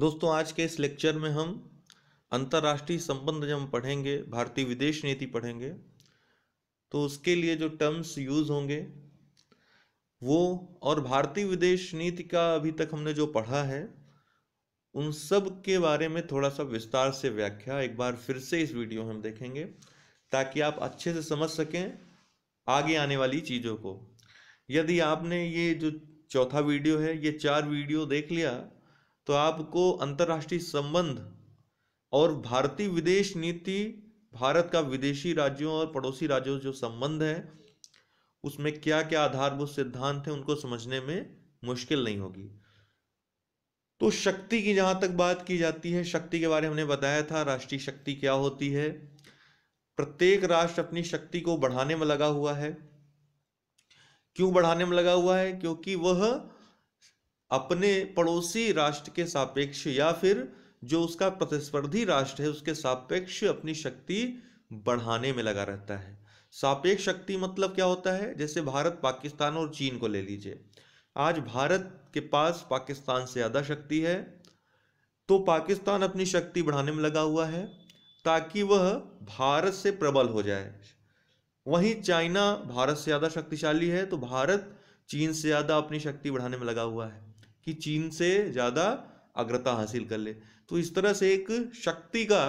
दोस्तों आज के इस लेक्चर में हम अंतर्राष्ट्रीय संबंध जब हम पढ़ेंगे भारतीय विदेश नीति पढ़ेंगे तो उसके लिए जो टर्म्स यूज होंगे वो और भारतीय विदेश नीति का अभी तक हमने जो पढ़ा है उन सब के बारे में थोड़ा सा विस्तार से व्याख्या एक बार फिर से इस वीडियो में हम देखेंगे ताकि आप अच्छे से समझ सकें आगे आने वाली चीज़ों को यदि आपने ये जो चौथा वीडियो है ये चार वीडियो देख लिया तो आपको अंतर्राष्ट्रीय संबंध और भारतीय विदेश नीति भारत का विदेशी राज्यों और पड़ोसी राज्यों जो संबंध है उसमें क्या क्या आधारभूत सिद्धांत हैं उनको समझने में मुश्किल नहीं होगी तो शक्ति की जहां तक बात की जाती है शक्ति के बारे में हमने बताया था राष्ट्रीय शक्ति क्या होती है प्रत्येक राष्ट्र अपनी शक्ति को बढ़ाने में लगा हुआ है क्यों बढ़ाने में लगा हुआ है क्योंकि वह अपने पड़ोसी राष्ट्र के सापेक्ष या फिर जो उसका प्रतिस्पर्धी राष्ट्र है उसके सापेक्ष अपनी शक्ति बढ़ाने में लगा रहता है सापेक्ष शक्ति मतलब क्या होता है जैसे भारत पाकिस्तान और चीन को ले लीजिए आज भारत के पास पाकिस्तान से ज़्यादा शक्ति है तो पाकिस्तान अपनी शक्ति बढ़ाने में लगा हुआ है ताकि वह भारत से प्रबल हो जाए वहीं चाइना भारत से ज़्यादा शक्तिशाली है तो भारत चीन से ज़्यादा अपनी शक्ति बढ़ाने में लगा हुआ है कि चीन से ज़्यादा अग्रता हासिल कर ले तो इस तरह से एक शक्ति का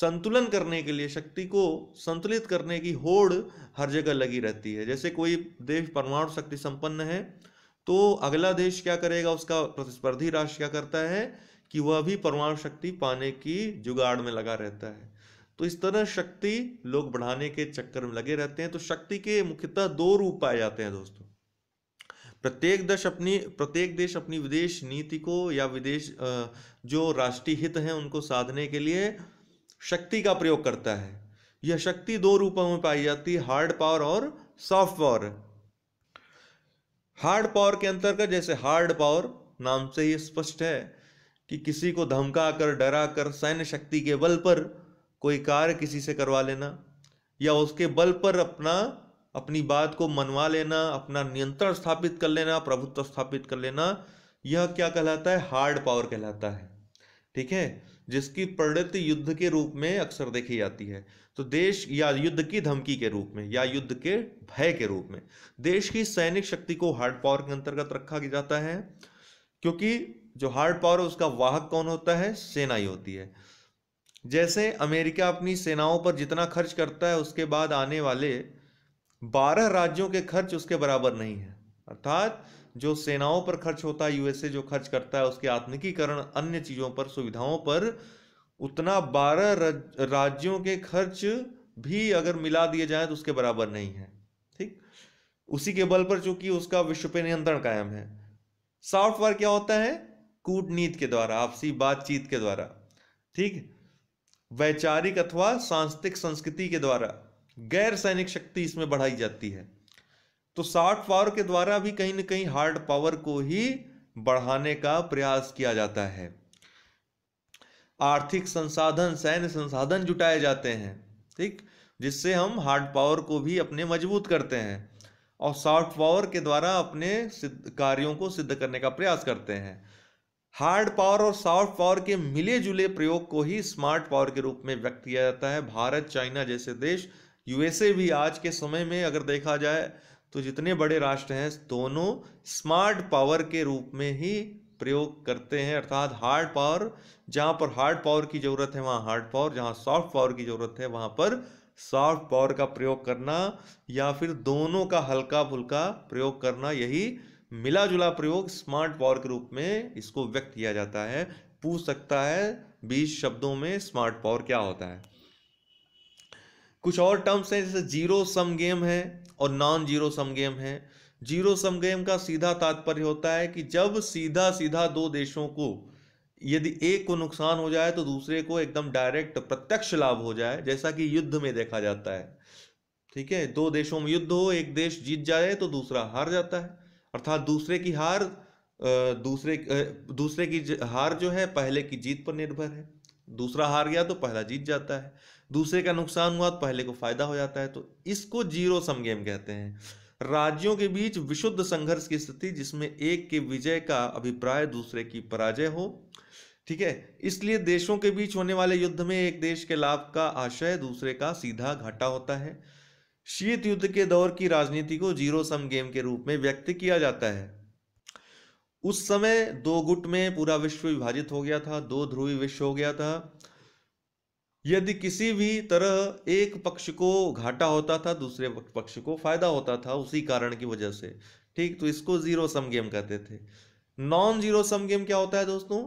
संतुलन करने के लिए शक्ति को संतुलित करने की होड़ हर जगह लगी रहती है जैसे कोई देश परमाणु शक्ति संपन्न है तो अगला देश क्या करेगा उसका प्रतिस्पर्धी राष्ट्र क्या करता है कि वह भी परमाणु शक्ति पाने की जुगाड़ में लगा रहता है तो इस तरह शक्ति लोग बढ़ाने के चक्कर में लगे रहते हैं तो शक्ति के मुख्यतः दो रूप पाए जाते हैं दोस्तों प्रत्येक देश अपनी प्रत्येक देश अपनी विदेश नीति को या विदेश जो राष्ट्रीय हित हैं उनको साधने के लिए शक्ति का प्रयोग करता है यह शक्ति दो रूपों में पाई जाती है हार्ड पावर और सॉफ्ट पावर हार्ड पावर के अंतर्गत जैसे हार्ड पावर नाम से ही स्पष्ट है कि किसी को धमका कर डरा कर सैन्य शक्ति के बल पर कोई कार्य किसी से करवा लेना या उसके बल पर अपना अपनी बात को मनवा लेना अपना नियंत्रण स्थापित कर लेना प्रभुत्व स्थापित कर लेना यह क्या कहलाता है हार्ड पावर कहलाता है ठीक है जिसकी परिणति युद्ध के रूप में अक्सर देखी जाती है तो देश या युद्ध की धमकी के रूप में या युद्ध के भय के रूप में देश की सैनिक शक्ति को हार्ड पावर के अंतर्गत रखा जाता है क्योंकि जो हार्ड पावर उसका वाहक कौन होता है सेना ही होती है जैसे अमेरिका अपनी सेनाओं पर जितना खर्च करता है उसके बाद आने वाले बारह राज्यों के खर्च उसके बराबर नहीं है अर्थात जो सेनाओं पर खर्च होता है यूएसए जो खर्च करता है उसके आत्मिकीकरण अन्य चीज़ों पर सुविधाओं पर उतना बारह राज्यों के खर्च भी अगर मिला दिए जाए तो उसके बराबर नहीं है ठीक उसी के बल पर चूंकि उसका विश्व पे नियंत्रण कायम है सॉफ्टवेयर क्या होता है कूटनीत के द्वारा आपसी बातचीत के द्वारा ठीक वैचारिक अथवा सांस्कृतिक संस्कृति के द्वारा गैर सैनिक शक्ति इसमें बढ़ाई जाती है तो सॉफ्ट पावर के द्वारा भी कहीं ना कहीं हार्ड पावर को ही बढ़ाने का प्रयास किया जाता है आर्थिक संसाधन सैन्य संसाधन जुटाए जाते हैं ठीक जिससे हम हार्ड पावर को भी अपने मजबूत करते हैं और सॉफ्ट पावर के द्वारा अपने सिद्ध कार्यों को सिद्ध करने का प्रयास करते हैं हार्ड पावर और सॉफ्ट पावर के मिले जुले प्रयोग को ही स्मार्ट पावर के रूप में व्यक्त किया जाता है भारत चाइना जैसे देश यूएसए भी आज के समय में अगर देखा जाए तो जितने बड़े राष्ट्र हैं दोनों स्मार्ट पावर के रूप में ही प्रयोग करते हैं अर्थात हार्ड पावर जहाँ पर हार्ड पावर की ज़रूरत है वहाँ हार्ड पावर जहाँ सॉफ्ट पावर की ज़रूरत है वहाँ पर सॉफ्ट पावर का प्रयोग करना या फिर दोनों का हल्का फुल्का प्रयोग करना यही मिला जुला प्रयोग स्मार्ट पावर के रूप में इसको व्यक्त किया जाता है पूछ सकता है बीस शब्दों में स्मार्ट पावर क्या होता है कुछ और टर्म्स हैं जैसे जीरो सम गेम है और नॉन जीरो सम गेम है जीरो सम गेम का सीधा तात्पर्य होता है कि जब सीधा सीधा दो देशों को यदि एक को नुकसान हो जाए तो दूसरे को एकदम डायरेक्ट प्रत्यक्ष लाभ हो जाए जैसा कि युद्ध में देखा जाता है ठीक है दो देशों में युद्ध हो एक देश जीत जाए तो दूसरा हार जाता है अर्थात दूसरे की हार दूसरे दूसरे की हार जो है पहले की जीत पर निर्भर है दूसरा हार गया तो पहला जीत जाता है दूसरे का नुकसान हुआ तो पहले को फायदा हो जाता है तो इसको जीरो सम गेम कहते हैं राज्यों के बीच विशुद्ध संघर्ष की स्थिति जिसमें एक के विजय का अभिप्राय दूसरे की पराजय हो ठीक है इसलिए देशों के बीच होने वाले युद्ध में एक देश के लाभ का आशय दूसरे का सीधा घाटा होता है शीत युद्ध के दौर की राजनीति को जीरो सम गेम के रूप में व्यक्त किया जाता है उस समय दो गुट में पूरा विश्व विभाजित हो गया था दो ध्रुवी विश्व हो गया था यदि किसी भी तरह एक पक्ष को घाटा होता था दूसरे पक्ष को फायदा होता था उसी कारण की वजह से ठीक तो इसको जीरो सम गेम कहते थे नॉन जीरो सम गेम क्या होता है दोस्तों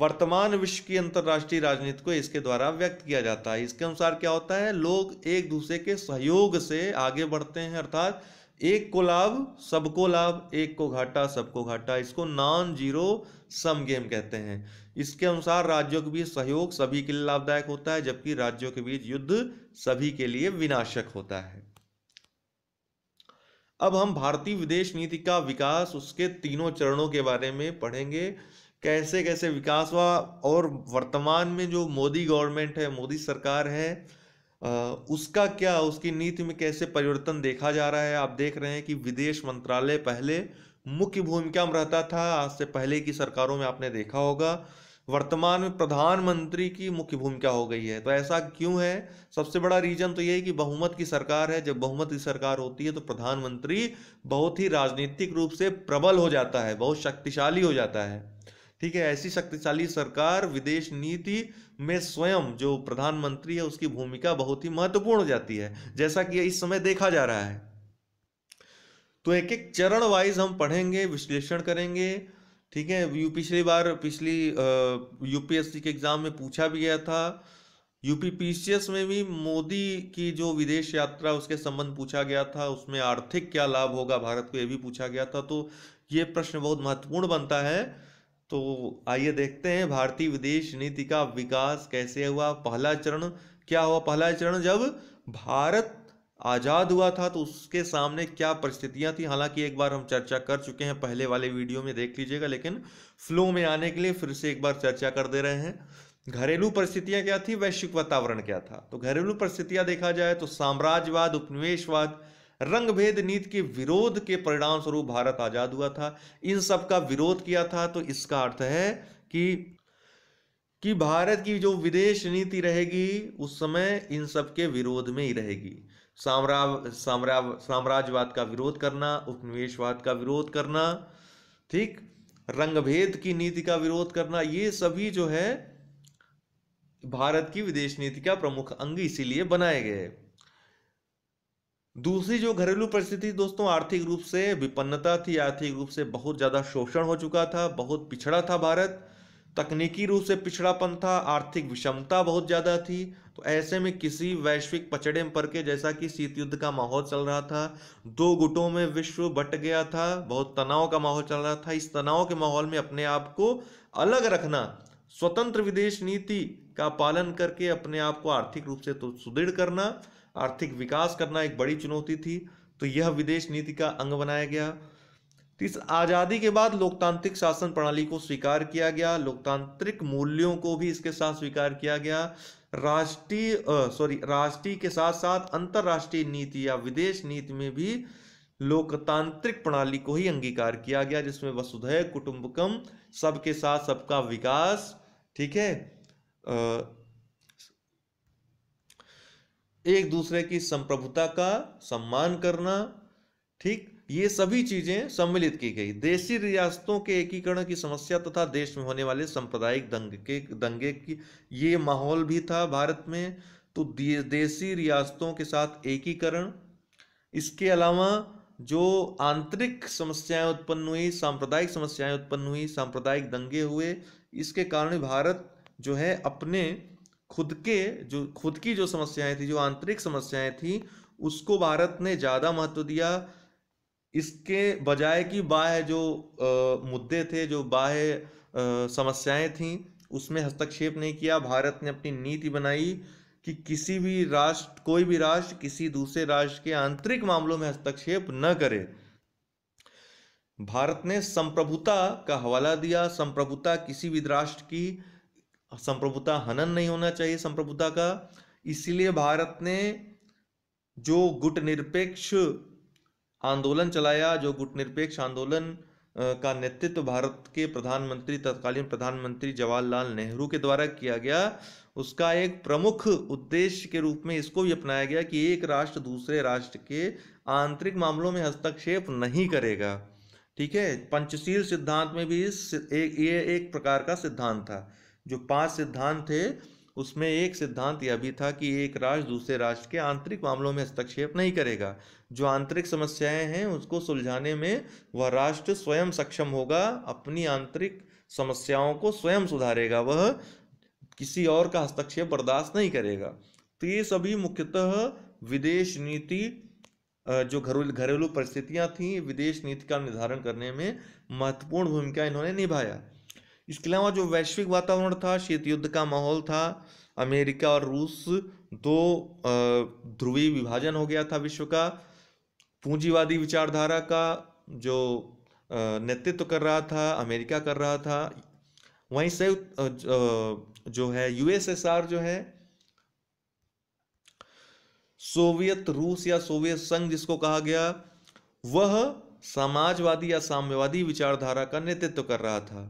वर्तमान विश्व की अंतर्राष्ट्रीय राजनीति को इसके द्वारा व्यक्त किया जाता है इसके अनुसार क्या होता है लोग एक दूसरे के सहयोग से आगे बढ़ते हैं अर्थात एक को लाभ सबको लाभ एक को घाटा सबको घाटा इसको नॉन जीरो सम गेम कहते हैं इसके अनुसार राज्यों के बीच सहयोग सभी के लिए लाभदायक होता है जबकि राज्यों के बीच युद्ध सभी के लिए विनाशक होता है अब हम भारतीय विदेश नीति का विकास उसके तीनों चरणों के बारे में पढ़ेंगे कैसे कैसे विकास हुआ और वर्तमान में जो मोदी गवर्नमेंट है मोदी सरकार है उसका क्या उसकी नीति में कैसे परिवर्तन देखा जा रहा है आप देख रहे हैं कि विदेश मंत्रालय पहले मुख्य भूमिका में रहता था आज से पहले की सरकारों में आपने देखा होगा वर्तमान में प्रधानमंत्री की मुख्य भूमिका हो गई है तो ऐसा क्यों है सबसे बड़ा रीजन तो यही कि बहुमत की सरकार है जब बहुमत की सरकार होती है तो प्रधानमंत्री बहुत ही राजनीतिक रूप से प्रबल हो जाता है बहुत शक्तिशाली हो जाता है ठीक है ऐसी शक्तिशाली सरकार विदेश नीति में स्वयं जो प्रधानमंत्री है उसकी भूमिका बहुत ही महत्वपूर्ण हो जाती है जैसा कि इस समय देखा जा रहा है तो एक एक चरण वाइज हम पढ़ेंगे विश्लेषण करेंगे ठीक है यू पिछली बार पिछली यूपीएससी के एग्ज़ाम में पूछा भी गया था यूपी पीसीएस में भी मोदी की जो विदेश यात्रा उसके संबंध पूछा गया था उसमें आर्थिक क्या लाभ होगा भारत को यह भी पूछा गया था तो ये प्रश्न बहुत महत्वपूर्ण बनता है तो आइए देखते हैं भारतीय विदेश नीति का विकास कैसे हुआ पहला चरण क्या हुआ पहला चरण जब भारत आज़ाद हुआ था तो उसके सामने क्या परिस्थितियां थी हालांकि एक बार हम चर्चा कर चुके हैं पहले वाले वीडियो में देख लीजिएगा लेकिन फ्लो में आने के लिए फिर से एक बार चर्चा कर दे रहे हैं घरेलू परिस्थितियां क्या थी वैश्विक वातावरण क्या था तो घरेलू परिस्थितियां देखा जाए तो साम्राज्यवाद उपनिवेशवाद रंगभेद नीति के विरोध के परिणाम स्वरूप भारत आज़ाद हुआ था इन सब का विरोध किया था तो इसका अर्थ है कि कि भारत की जो विदेश नीति रहेगी उस समय इन सब के विरोध में ही रहेगी साम्राव साम्राव साम्राज्यवाद का विरोध करना उपनिवेशवाद का विरोध करना ठीक रंगभेद की नीति का विरोध करना ये सभी जो है भारत की विदेश नीति का प्रमुख अंग इसीलिए बनाए गए दूसरी जो घरेलू परिस्थिति दोस्तों आर्थिक रूप से विपन्नता थी आर्थिक रूप से बहुत ज़्यादा शोषण हो चुका था बहुत पिछड़ा था भारत तकनीकी रूप से पिछड़ापन था आर्थिक विषमता बहुत ज़्यादा थी तो ऐसे में किसी वैश्विक पचड़े पर के जैसा कि शीत युद्ध का माहौल चल रहा था दो गुटों में विश्व बट गया था बहुत तनाव का माहौल चल रहा था इस तनाव के माहौल में अपने आप को अलग रखना स्वतंत्र विदेश नीति का पालन करके अपने आप को आर्थिक रूप से तो सुदृढ़ करना आर्थिक विकास करना एक बड़ी चुनौती थी तो यह विदेश नीति का अंग बनाया गया तीसरा आज़ादी के बाद लोकतांत्रिक शासन प्रणाली को स्वीकार किया गया लोकतांत्रिक मूल्यों को भी इसके साथ स्वीकार किया गया राष्ट्रीय सॉरी राष्ट्रीय के साथ साथ अंतर्राष्ट्रीय नीति या विदेश नीति में भी लोकतांत्रिक प्रणाली को ही अंगीकार किया गया जिसमें वसुधैव कुटुंबकम सबके साथ सबका विकास ठीक है एक दूसरे की संप्रभुता का सम्मान करना ठीक ये सभी चीजें सम्मिलित की गई देशी रियासतों के एकीकरण की समस्या तथा देश में होने वाले सांप्रदायिक दंगे के दंगे की ये माहौल भी था भारत में तो देशी रियासतों के साथ एकीकरण इसके अलावा जो आंतरिक समस्याएं उत्पन्न हुई सांप्रदायिक समस्याएं उत्पन्न हुई सांप्रदायिक दंगे हुए इसके कारण भारत जो है अपने खुद के जो खुद की जो समस्याएं थी जो आंतरिक समस्याएं थी उसको भारत ने ज़्यादा महत्व दिया इसके बजाय कि बाह्य जो आ, मुद्दे थे जो बाह्य समस्याएं थीं उसमें हस्तक्षेप नहीं किया भारत ने अपनी नीति बनाई कि किसी भी राष्ट्र कोई भी राष्ट्र किसी दूसरे राष्ट्र के आंतरिक मामलों में हस्तक्षेप न करे भारत ने संप्रभुता का हवाला दिया संप्रभुता किसी भी राष्ट्र की संप्रभुता हनन नहीं होना चाहिए संप्रभुता का इसलिए भारत ने जो गुट निरपेक्ष आंदोलन चलाया जो गुटनिरपेक्ष आंदोलन का नेतृत्व भारत के प्रधानमंत्री तत्कालीन प्रधानमंत्री जवाहरलाल नेहरू के द्वारा किया गया उसका एक प्रमुख उद्देश्य के रूप में इसको भी अपनाया गया कि एक राष्ट्र दूसरे राष्ट्र के आंतरिक मामलों में हस्तक्षेप नहीं करेगा ठीक है पंचशील सिद्धांत में भी इस ये एक प्रकार का सिद्धांत था जो पांच सिद्धांत थे उसमें एक सिद्धांत यह भी था कि एक राष्ट्र दूसरे राष्ट्र के आंतरिक मामलों में हस्तक्षेप नहीं करेगा जो आंतरिक समस्याएं हैं उसको सुलझाने में वह राष्ट्र स्वयं सक्षम होगा अपनी आंतरिक समस्याओं को स्वयं सुधारेगा वह किसी और का हस्तक्षेप बर्दाश्त नहीं करेगा तो ये सभी मुख्यतः विदेश नीति जो घरेलू घरेलू परिस्थितियाँ थीं विदेश नीति का निर्धारण करने में महत्वपूर्ण भूमिका इन्होंने निभाया इसके अलावा जो वैश्विक वातावरण था शीत युद्ध का माहौल था अमेरिका और रूस दो ध्रुवीय विभाजन हो गया था विश्व का पूंजीवादी विचारधारा का जो नेतृत्व कर रहा था अमेरिका कर रहा था वहीं संयुक्त जो है यूएसएसआर जो है सोवियत रूस या सोवियत संघ जिसको कहा गया वह समाजवादी या साम्यवादी विचारधारा का नेतृत्व कर रहा था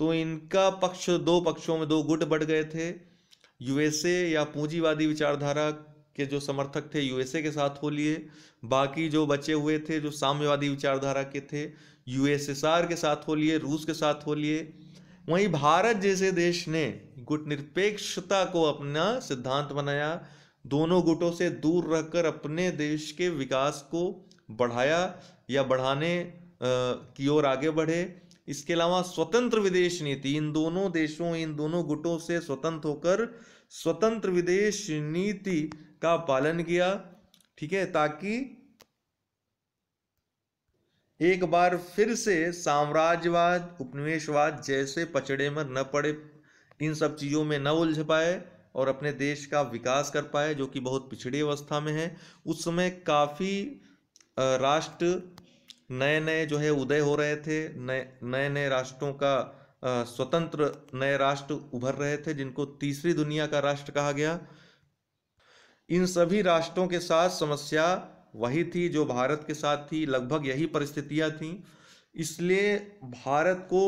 तो इनका पक्ष दो पक्षों में दो गुट बढ़ गए थे यूएसए या पूंजीवादी विचारधारा के जो समर्थक थे यूएसए के साथ हो लिए बाकी जो बचे हुए थे जो साम्यवादी विचारधारा के थे यूएसएसआर के साथ हो लिए रूस के साथ हो लिए वहीं भारत जैसे देश ने गुट निरपेक्षता को अपना सिद्धांत बनाया दोनों गुटों से दूर रहकर अपने देश के विकास को बढ़ाया या बढ़ाने की ओर आगे बढ़े इसके अलावा स्वतंत्र विदेश नीति इन दोनों देशों इन दोनों गुटों से स्वतंत्र होकर स्वतंत्र विदेश नीति का पालन किया ठीक है ताकि एक बार फिर से साम्राज्यवाद उपनिवेशवाद जैसे पचड़े में न पड़े इन सब चीज़ों में न उलझ पाए और अपने देश का विकास कर पाए जो कि बहुत पिछड़ी अवस्था में है उस समय काफ़ी राष्ट्र नए नए जो है उदय हो रहे थे नए नए नए राष्ट्रों का स्वतंत्र नए राष्ट्र उभर रहे थे जिनको तीसरी दुनिया का राष्ट्र कहा गया इन सभी राष्ट्रों के साथ समस्या वही थी जो भारत के साथ थी लगभग यही परिस्थितियां थीं इसलिए भारत को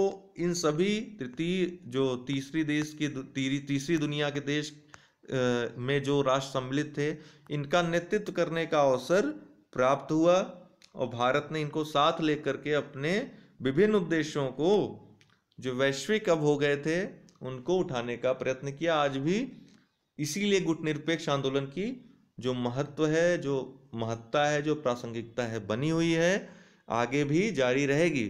इन सभी तृतीय जो तीसरी देश की तीसरी दुनिया के देश में जो राष्ट्र सम्मिलित थे इनका नेतृत्व करने का अवसर प्राप्त हुआ और भारत ने इनको साथ लेकर के अपने विभिन्न उद्देश्यों को जो वैश्विक अब हो गए थे उनको उठाने का प्रयत्न किया आज भी इसीलिए गुट निरपेक्ष आंदोलन की जो महत्व है जो महत्ता है जो प्रासंगिकता है बनी हुई है आगे भी जारी रहेगी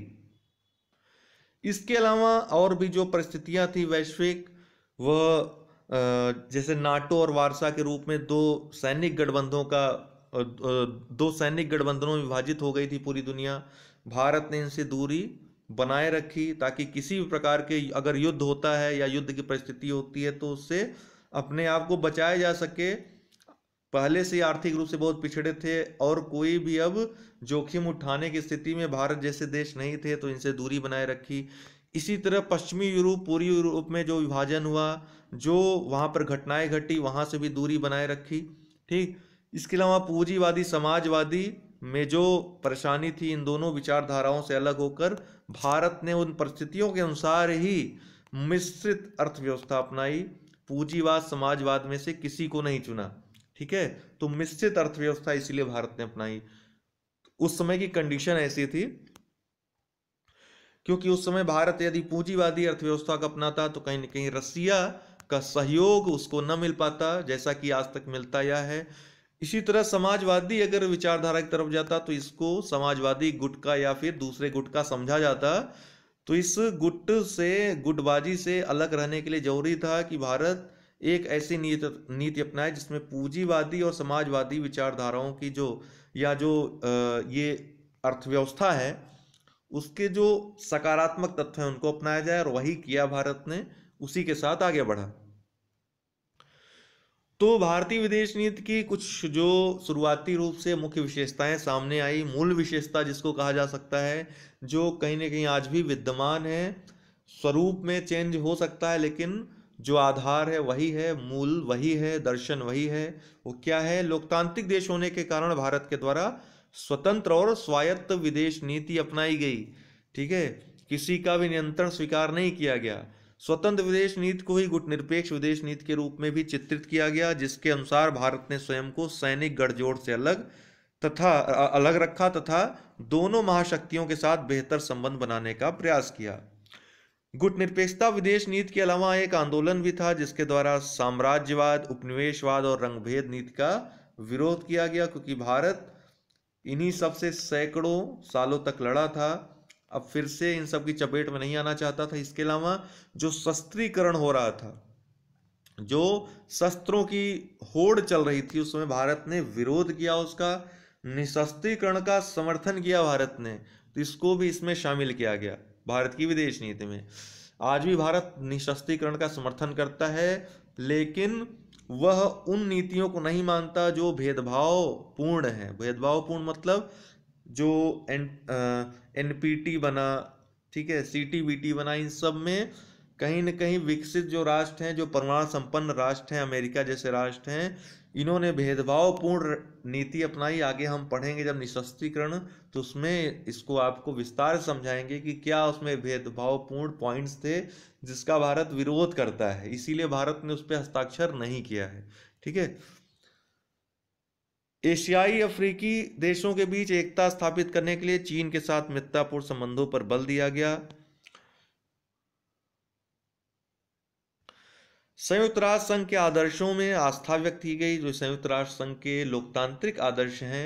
इसके अलावा और भी जो परिस्थितियां थी वैश्विक वह जैसे नाटो और वारसा के रूप में दो सैनिक गठबंधों का दो सैनिक गठबंधनों में विभाजित हो गई थी पूरी दुनिया भारत ने इनसे दूरी बनाए रखी ताकि किसी भी प्रकार के अगर युद्ध होता है या युद्ध की परिस्थिति होती है तो उससे अपने आप को बचाया जा सके पहले से आर्थिक रूप से बहुत पिछड़े थे और कोई भी अब जोखिम उठाने की स्थिति में भारत जैसे देश नहीं थे तो इनसे दूरी बनाए रखी इसी तरह पश्चिमी यूरोप पूर्वी यूरोप में जो विभाजन हुआ जो वहाँ पर घटनाएं घटी वहाँ से भी दूरी बनाए रखी ठीक इसके अलावा पूंजीवादी समाजवादी में जो परेशानी थी इन दोनों विचारधाराओं से अलग होकर भारत ने उन परिस्थितियों के अनुसार ही मिश्रित अर्थव्यवस्था अपनाई पूंजीवाद समाजवाद में से किसी को नहीं चुना ठीक है तो मिश्रित अर्थव्यवस्था इसीलिए भारत ने अपनाई उस समय की कंडीशन ऐसी थी क्योंकि उस समय भारत यदि पूंजीवादी अर्थव्यवस्था का अपनाता तो कहीं ना कहीं रसिया का सहयोग उसको न मिल पाता जैसा कि आज तक मिलता यह है इसी तरह समाजवादी अगर विचारधारा की तरफ जाता तो इसको समाजवादी गुट का या फिर दूसरे गुट का समझा जाता तो इस गुट से गुटबाजी से अलग रहने के लिए जरूरी था कि भारत एक ऐसी नीति नीति अपनाए जिसमें पूंजीवादी और समाजवादी विचारधाराओं की जो या जो ये अर्थव्यवस्था है उसके जो सकारात्मक तत्व हैं उनको अपनाया जाए और वही किया भारत ने उसी के साथ आगे बढ़ा तो भारतीय विदेश नीति की कुछ जो शुरुआती रूप से मुख्य विशेषताएं सामने आई मूल विशेषता जिसको कहा जा सकता है जो कहीं ना कहीं आज भी विद्यमान है स्वरूप में चेंज हो सकता है लेकिन जो आधार है वही है मूल वही है दर्शन वही है वो क्या है लोकतांत्रिक देश होने के कारण भारत के द्वारा स्वतंत्र और स्वायत्त विदेश नीति अपनाई गई ठीक है किसी का भी नियंत्रण स्वीकार नहीं किया गया स्वतंत्र विदेश नीति को ही गुटनिरपेक्ष विदेश नीति के रूप में भी चित्रित किया गया जिसके अनुसार भारत ने स्वयं को सैनिक गठजोड़ से अलग तथा अलग रखा तथा दोनों महाशक्तियों के साथ बेहतर संबंध बनाने का प्रयास किया गुटनिरपेक्षता विदेश नीति के अलावा एक आंदोलन भी था जिसके द्वारा साम्राज्यवाद उपनिवेशवाद और रंगभेद नीति का विरोध किया गया क्योंकि भारत इन्हीं सबसे सैकड़ों सालों तक लड़ा था अब फिर से इन सब की चपेट में नहीं आना चाहता था इसके अलावा जो शस्त्रीकरण हो रहा था जो शस्त्रों की होड़ चल रही थी उसमें भारत ने विरोध किया उसका निशस्त्रीकरण का समर्थन किया भारत ने तो इसको भी इसमें शामिल किया गया भारत की विदेश नीति में आज भी भारत निशस्त्रीकरण का समर्थन करता है लेकिन वह उन नीतियों को नहीं मानता जो भेदभाव पूर्ण है भेदभाव पूर्ण मतलब जो एन एन पी टी बना ठीक है सी टी बी टी बना इन सब में कहीं ना कहीं विकसित जो राष्ट्र हैं जो परमाणु संपन्न राष्ट्र हैं अमेरिका जैसे राष्ट्र हैं इन्होंने भेदभावपूर्ण नीति अपनाई आगे हम पढ़ेंगे जब निशस्त्रीकरण तो उसमें इसको आपको विस्तार समझाएंगे कि क्या उसमें भेदभावपूर्ण पॉइंट्स थे जिसका भारत विरोध करता है इसीलिए भारत ने उस पर हस्ताक्षर नहीं किया है ठीक है एशियाई अफ्रीकी देशों के बीच एकता स्थापित करने के लिए चीन के साथ मित्रतापूर्ण संबंधों पर बल दिया गया संयुक्त राष्ट्र संघ के आदर्शों में आस्था व्यक्त की गई जो संयुक्त राष्ट्र संघ के लोकतांत्रिक आदर्श हैं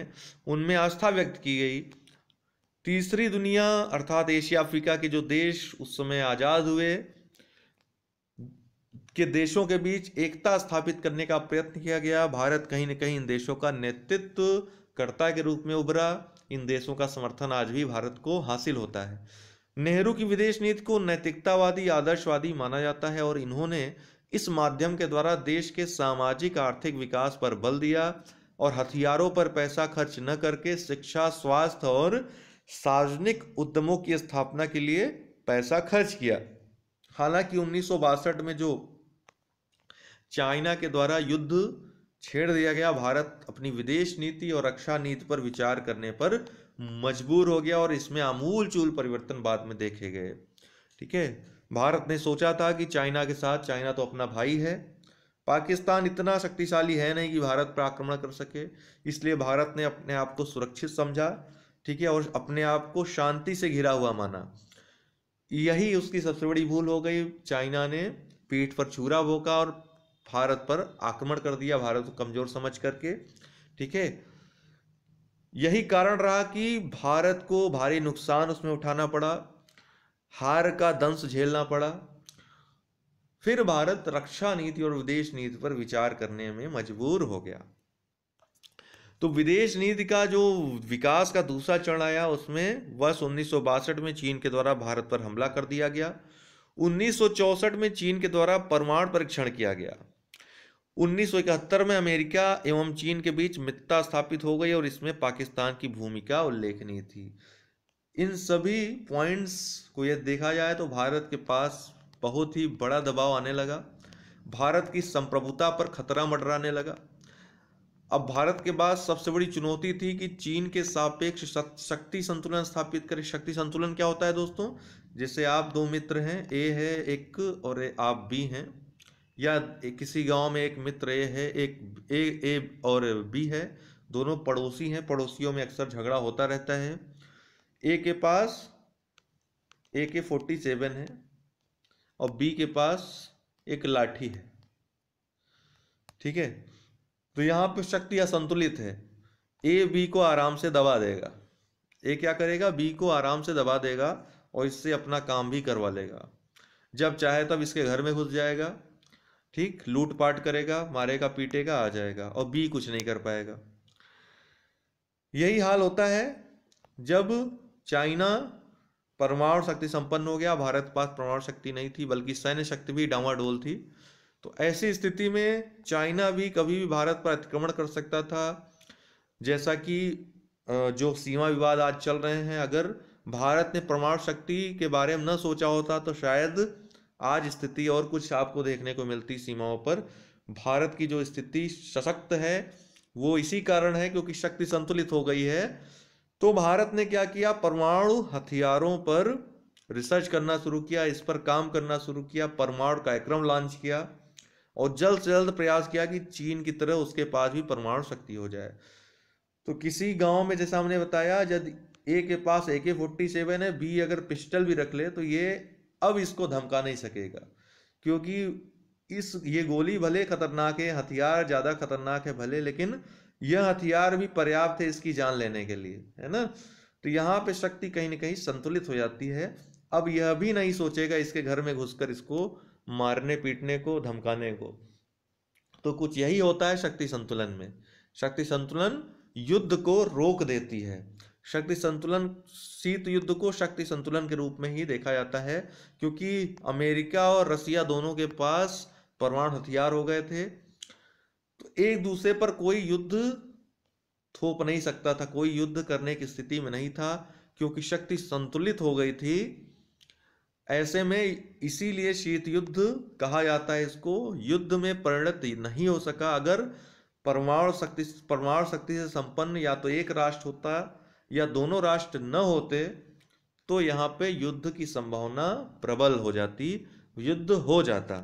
उनमें आस्था व्यक्त की गई तीसरी दुनिया अर्थात एशिया अफ्रीका के जो देश उस समय आज़ाद हुए के देशों के बीच एकता स्थापित करने का प्रयत्न किया गया भारत कहीं न कहीं इन देशों का नेतृत्व कर्ता के रूप में उभरा इन देशों का समर्थन आज भी भारत को हासिल होता है नेहरू की विदेश नीति को नैतिकतावादी आदर्शवादी माना जाता है और इन्होंने इस माध्यम के द्वारा देश के सामाजिक आर्थिक विकास पर बल दिया और हथियारों पर पैसा खर्च न करके शिक्षा स्वास्थ्य और सार्वजनिक उद्यमों की स्थापना के लिए पैसा खर्च किया हालांकि उन्नीस में जो चाइना के द्वारा युद्ध छेड़ दिया गया भारत अपनी विदेश नीति और रक्षा नीति पर विचार करने पर मजबूर हो गया और इसमें आमूल चूल परिवर्तन बाद में देखे गए ठीक है भारत ने सोचा था कि चाइना के साथ चाइना तो अपना भाई है पाकिस्तान इतना शक्तिशाली है नहीं कि भारत पर आक्रमण कर सके इसलिए भारत ने अपने आप को सुरक्षित समझा ठीक है और अपने आप को शांति से घिरा हुआ माना यही उसकी सबसे बड़ी भूल हो गई चाइना ने पीठ पर छूरा भोका और भारत पर आक्रमण कर दिया भारत को कमजोर समझ करके ठीक है यही कारण रहा कि भारत को भारी नुकसान उसमें उठाना पड़ा हार का दंश झेलना पड़ा फिर भारत रक्षा नीति और विदेश नीति पर विचार करने में मजबूर हो गया तो विदेश नीति का जो विकास का दूसरा चरण आया उसमें वर्ष उन्नीस में चीन के द्वारा भारत पर हमला कर दिया गया उन्नीस में चीन के द्वारा परमाणु परीक्षण किया गया उन्नीस में अमेरिका एवं चीन के बीच मित्रता स्थापित हो गई और इसमें पाकिस्तान की भूमिका उल्लेखनीय थी इन सभी पॉइंट्स को यदि देखा जाए तो भारत के पास बहुत ही बड़ा दबाव आने लगा भारत की संप्रभुता पर खतरा मंडराने लगा अब भारत के बाद सबसे बड़ी चुनौती थी कि चीन के सापेक्ष शक्ति संतुलन स्थापित करें शक्ति संतुलन क्या होता है दोस्तों जैसे आप दो मित्र हैं ए है एक और ए, आप बी हैं या किसी गांव में एक मित्र ए है एक ए ए और बी है दोनों पड़ोसी हैं पड़ोसियों में अक्सर झगड़ा होता रहता है ए के पास ए के फोर्टी सेवन है और बी के पास एक लाठी है ठीक है तो यहाँ पे शक्ति असंतुलित है ए बी को आराम से दबा देगा ए क्या करेगा बी को आराम से दबा देगा और इससे अपना काम भी करवा लेगा जब चाहे तब इसके घर में घुस जाएगा ठीक लूटपाट करेगा मारेगा पीटेगा आ जाएगा और बी कुछ नहीं कर पाएगा यही हाल होता है जब चाइना परमाणु शक्ति संपन्न हो गया भारत के पास परमाणु शक्ति नहीं थी बल्कि सैन्य शक्ति भी डावाडोल थी तो ऐसी स्थिति में चाइना भी कभी भी भारत पर अतिक्रमण कर सकता था जैसा कि जो सीमा विवाद आज चल रहे हैं अगर भारत ने परमाणु शक्ति के बारे में न सोचा होता तो शायद आज स्थिति और कुछ आपको देखने को मिलती सीमाओं पर भारत की जो स्थिति सशक्त है वो इसी कारण है क्योंकि शक्ति संतुलित हो गई है तो भारत ने क्या किया परमाणु हथियारों पर रिसर्च करना शुरू किया इस पर काम करना शुरू किया परमाणु कार्यक्रम लॉन्च किया और जल्द से जल्द प्रयास किया कि चीन की तरह उसके पास भी परमाणु शक्ति हो जाए तो किसी गांव में जैसा हमने बताया यदि ए के पास ए के फोर्टी सेवन है बी अगर पिस्टल भी रख ले तो ये अब इसको धमका नहीं सकेगा क्योंकि इस ये गोली भले खतरनाक है हथियार ज़्यादा खतरनाक है भले लेकिन यह हथियार भी पर्याप्त है इसकी जान लेने के लिए है ना तो यहाँ पे शक्ति कहीं ना कहीं संतुलित हो जाती है अब यह भी नहीं सोचेगा इसके घर में घुसकर इसको मारने पीटने को धमकाने को तो कुछ यही होता है शक्ति संतुलन में शक्ति संतुलन युद्ध को रोक देती है शक्ति संतुलन शीत युद्ध को शक्ति संतुलन के रूप में ही देखा जाता है क्योंकि अमेरिका और रसिया दोनों के पास परमाणु हथियार हो गए थे तो एक दूसरे पर कोई युद्ध थोप नहीं सकता था कोई युद्ध करने की स्थिति में नहीं था क्योंकि शक्ति संतुलित हो गई थी ऐसे में इसीलिए शीत युद्ध कहा जाता है इसको युद्ध में परिणत नहीं हो सका अगर परमाणु शक्ति परमाणु शक्ति से संपन्न या तो एक राष्ट्र होता या दोनों राष्ट्र न होते तो यहाँ पे युद्ध की संभावना प्रबल हो जाती युद्ध हो जाता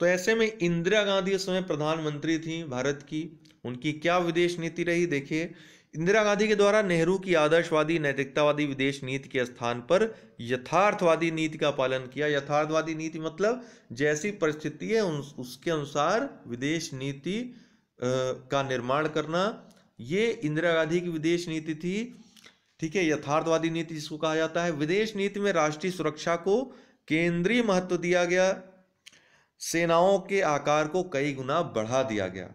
तो ऐसे में इंदिरा गांधी उस समय प्रधानमंत्री थी भारत की उनकी क्या विदेश नीति रही देखिए इंदिरा गांधी के द्वारा नेहरू की आदर्शवादी नैतिकतावादी विदेश नीति के स्थान पर यथार्थवादी नीति का पालन किया यथार्थवादी नीति मतलब जैसी परिस्थिति है उस, उसके अनुसार विदेश नीति का निर्माण करना ये इंदिरा गांधी की विदेश नीति थी ठीक है यथार्थवादी नीति जिसको कहा जाता है विदेश नीति में राष्ट्रीय सुरक्षा को केंद्रीय महत्व दिया गया सेनाओं के आकार को कई गुना बढ़ा दिया गया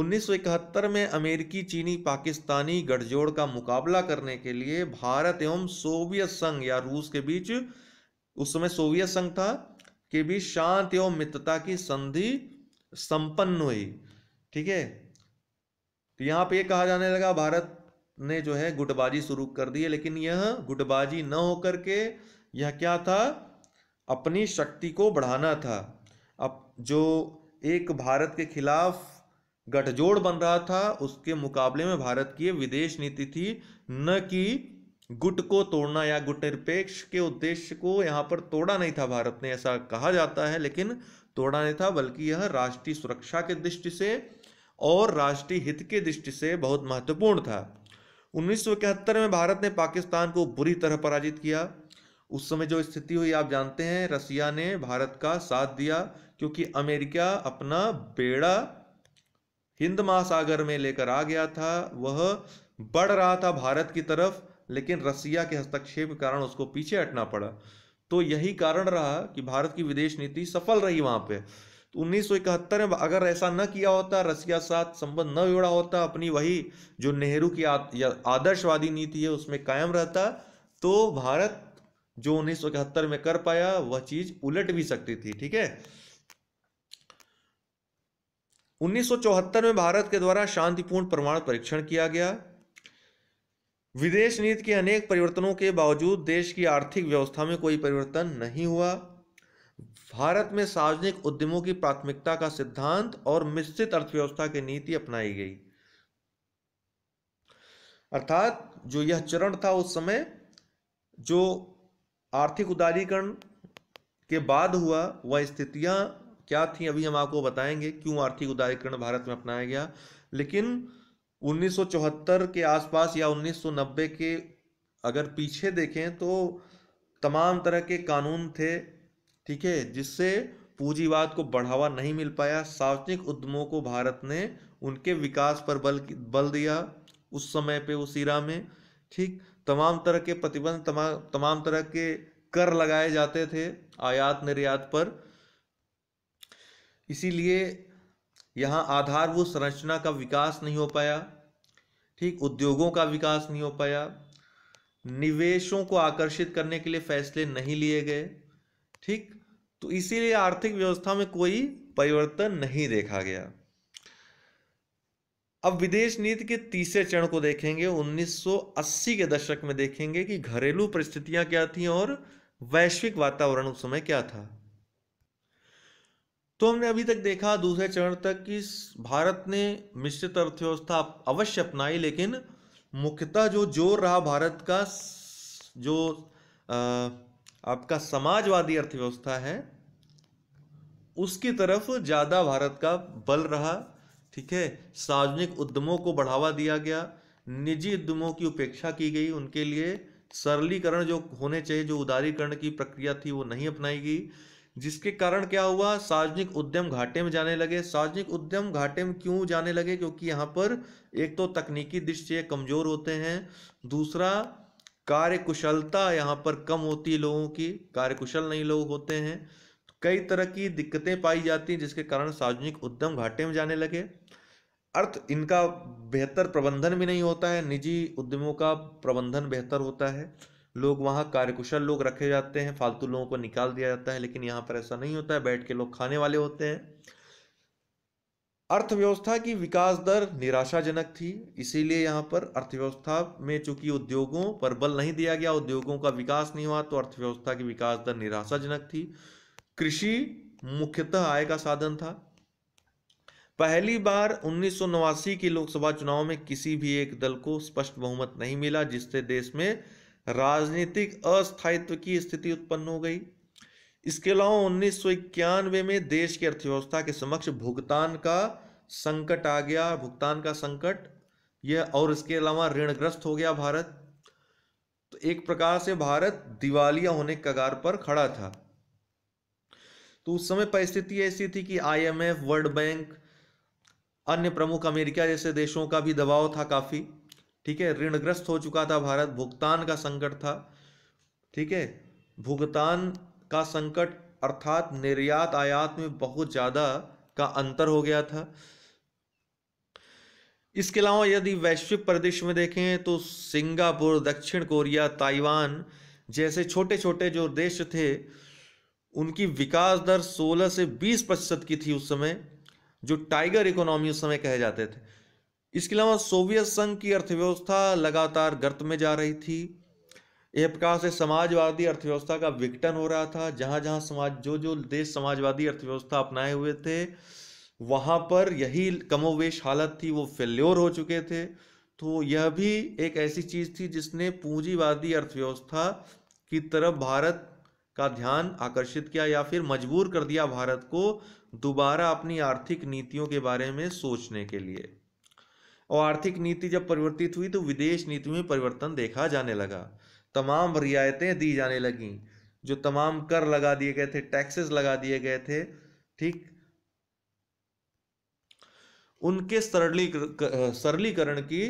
1971 में अमेरिकी चीनी पाकिस्तानी गठजोड़ का मुकाबला करने के लिए भारत एवं सोवियत संघ या रूस के बीच उस समय सोवियत संघ था के बीच शांत एवं मित्रता की संधि संपन्न हुई ठीक है तो यहाँ पे ये कहा जाने लगा भारत ने जो है गुटबाजी शुरू कर दी है लेकिन यह गुटबाजी न होकर के यह क्या था अपनी शक्ति को बढ़ाना था अब जो एक भारत के खिलाफ गठजोड़ बन रहा था उसके मुकाबले में भारत की विदेश नीति थी न कि गुट को तोड़ना या गुट निरपेक्ष के उद्देश्य को यहाँ पर तोड़ा नहीं था भारत ने ऐसा कहा जाता है लेकिन तोड़ा नहीं था बल्कि यह राष्ट्रीय सुरक्षा के दृष्टि से और राष्ट्रीय हित के दृष्टि से बहुत महत्वपूर्ण था उन्नीस में भारत ने पाकिस्तान को बुरी तरह पराजित किया उस समय जो स्थिति हुई आप जानते हैं रसिया ने भारत का साथ दिया क्योंकि अमेरिका अपना बेड़ा हिंद महासागर में लेकर आ गया था वह बढ़ रहा था भारत की तरफ लेकिन रसिया के हस्तक्षेप के कारण उसको पीछे हटना पड़ा तो यही कारण रहा कि भारत की विदेश नीति सफल रही वहां पे तो उन्नीस में अगर ऐसा न किया होता रसिया साथ संबंध न जोड़ा होता अपनी वही जो नेहरू की आदर्शवादी नीति है उसमें कायम रहता तो भारत जो उन्नीस में कर पाया वह चीज उलट भी सकती थी ठीक है 1974 में भारत के द्वारा शांतिपूर्ण प्रमाण परीक्षण किया गया विदेश नीति के अनेक परिवर्तनों के बावजूद देश की आर्थिक व्यवस्था में कोई परिवर्तन नहीं हुआ भारत में सार्वजनिक उद्यमों की प्राथमिकता का सिद्धांत और मिश्रित अर्थव्यवस्था की नीति अपनाई गई अर्थात जो यह चरण था उस समय जो आर्थिक उदारीकरण के बाद हुआ वह स्थितियां क्या थी अभी हम आपको बताएंगे क्यों आर्थिक उदारीकरण भारत में अपनाया गया लेकिन 1974 के आसपास या 1990 के अगर पीछे देखें तो तमाम तरह के कानून थे ठीक है जिससे पूंजीवाद को बढ़ावा नहीं मिल पाया सार्वजनिक उद्यमों को भारत ने उनके विकास पर बल बल दिया उस समय पे उस इरा में ठीक तमाम तरह के प्रतिबंध तमा, तमाम तरह के कर लगाए जाते थे आयात निर्यात पर इसीलिए यहाँ आधारभूत संरचना का विकास नहीं हो पाया ठीक उद्योगों का विकास नहीं हो पाया निवेशों को आकर्षित करने के लिए फैसले नहीं लिए गए ठीक तो इसीलिए आर्थिक व्यवस्था में कोई परिवर्तन नहीं देखा गया अब विदेश नीति के तीसरे चरण को देखेंगे 1980 के दशक में देखेंगे कि घरेलू परिस्थितियां क्या थी और वैश्विक वातावरण उस समय क्या था तो हमने अभी तक देखा दूसरे चरण तक कि भारत ने मिश्रित अर्थव्यवस्था अवश्य अपनाई लेकिन मुख्यतः जो जोर रहा भारत का जो आ, आपका समाजवादी अर्थव्यवस्था है उसकी तरफ ज़्यादा भारत का बल रहा ठीक है सार्वजनिक उद्यमों को बढ़ावा दिया गया निजी उद्यमों की उपेक्षा की गई उनके लिए सरलीकरण जो होने चाहिए जो उदारीकरण की प्रक्रिया थी वो नहीं अपनाई गई जिसके कारण क्या हुआ सार्वजनिक उद्यम घाटे में जाने लगे सार्वजनिक उद्यम घाटे में क्यों जाने लगे क्योंकि यहाँ पर एक तो तकनीकी दृष्टि कमज़ोर होते हैं दूसरा कार्यकुशलता यहाँ पर कम होती है लोगों की कार्यकुशल नहीं लोग होते हैं तो कई तरह की दिक्कतें पाई जाती हैं जिसके कारण सार्वजनिक उद्यम घाटे में जाने लगे अर्थ इनका बेहतर प्रबंधन भी नहीं होता है निजी उद्यमों का प्रबंधन बेहतर होता है लोग वहाँ कार्यकुशल लोग रखे जाते हैं फालतू लोगों को निकाल दिया जाता है लेकिन यहाँ पर ऐसा नहीं होता है बैठ के लोग खाने वाले होते हैं अर्थव्यवस्था की विकास दर निराशाजनक थी इसीलिए यहाँ पर अर्थव्यवस्था में चूंकि उद्योगों पर बल नहीं दिया गया उद्योगों का विकास नहीं हुआ तो अर्थव्यवस्था की विकास दर निराशाजनक थी कृषि मुख्यतः आय का साधन था पहली बार उन्नीस के लोकसभा चुनाव में किसी भी एक दल को स्पष्ट बहुमत नहीं मिला जिससे देश में राजनीतिक अस्थायित्व की स्थिति उत्पन्न हो गई इसके अलावा उन्नीस में देश की अर्थव्यवस्था के समक्ष भुगतान का संकट आ गया भुगतान का संकट यह और इसके अलावा ऋणग्रस्त हो गया भारत तो एक प्रकार से भारत दिवालिया होने के कगार पर खड़ा था तो उस समय परिस्थिति ऐसी थी कि आईएमएफ वर्ल्ड बैंक अन्य प्रमुख अमेरिका जैसे देशों का भी दबाव था काफ़ी ठीक है ऋणग्रस्त हो चुका था भारत भुगतान का संकट था ठीक है भुगतान का संकट अर्थात निर्यात आयात में बहुत ज़्यादा का अंतर हो गया था इसके अलावा यदि वैश्विक परिदृश्य में देखें तो सिंगापुर दक्षिण कोरिया ताइवान जैसे छोटे छोटे जो देश थे उनकी विकास दर 16 से 20 प्रतिशत की थी उस समय जो टाइगर इकोनॉमी उस समय कहे जाते थे इसके अलावा सोवियत संघ की अर्थव्यवस्था लगातार गर्त में जा रही थी एक प्रकार से समाजवादी अर्थव्यवस्था का विघटन हो रहा था जहां जहां समाज जो जो देश समाजवादी अर्थव्यवस्था अपनाए हुए थे वहां पर यही कमोवेश हालत थी वो फेल्योर हो चुके थे तो यह भी एक ऐसी चीज़ थी जिसने पूंजीवादी अर्थव्यवस्था की तरफ भारत का ध्यान आकर्षित किया या फिर मजबूर कर दिया भारत को दोबारा अपनी आर्थिक नीतियों के बारे में सोचने के लिए और आर्थिक नीति जब परिवर्तित हुई तो विदेश नीति में परिवर्तन देखा जाने लगा तमाम रियायतें दी जाने लगीं जो तमाम कर लगा दिए गए थे टैक्सेस लगा दिए गए थे ठीक उनके सरलीकरण सरलीकरण की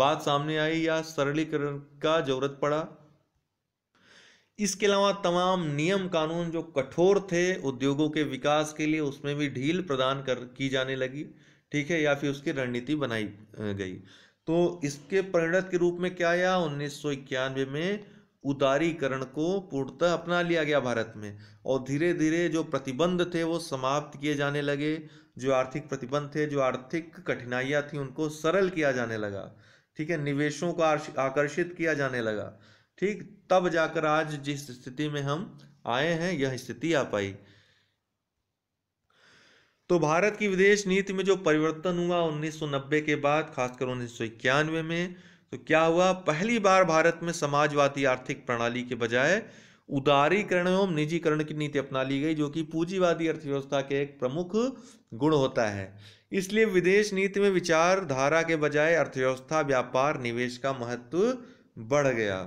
बात सामने आई या सरलीकरण का जरूरत पड़ा इसके अलावा तमाम नियम कानून जो कठोर थे उद्योगों के विकास के लिए उसमें भी ढील प्रदान कर की जाने लगी ठीक है या फिर उसकी रणनीति बनाई गई तो इसके परिणत के रूप में क्या आया उन्नीस में उदारीकरण को पूर्णतः अपना लिया गया भारत में और धीरे धीरे जो प्रतिबंध थे वो समाप्त किए जाने लगे जो आर्थिक प्रतिबंध थे जो आर्थिक कठिनाइयाँ थी उनको सरल किया जाने लगा ठीक है निवेशों को आकर्षित किया जाने लगा ठीक तब जाकर आज जिस स्थिति में हम आए हैं यह स्थिति आ पाई तो भारत की विदेश नीति में जो परिवर्तन हुआ 1990 के बाद खासकर उन्नीस में तो क्या हुआ पहली बार भारत में समाजवादी आर्थिक प्रणाली के बजाय उदारीकरण एवं निजीकरण की नीति अपना ली गई जो कि पूंजीवादी अर्थव्यवस्था के एक प्रमुख गुण होता है इसलिए विदेश नीति में विचारधारा के बजाय अर्थव्यवस्था व्यापार निवेश का महत्व बढ़ गया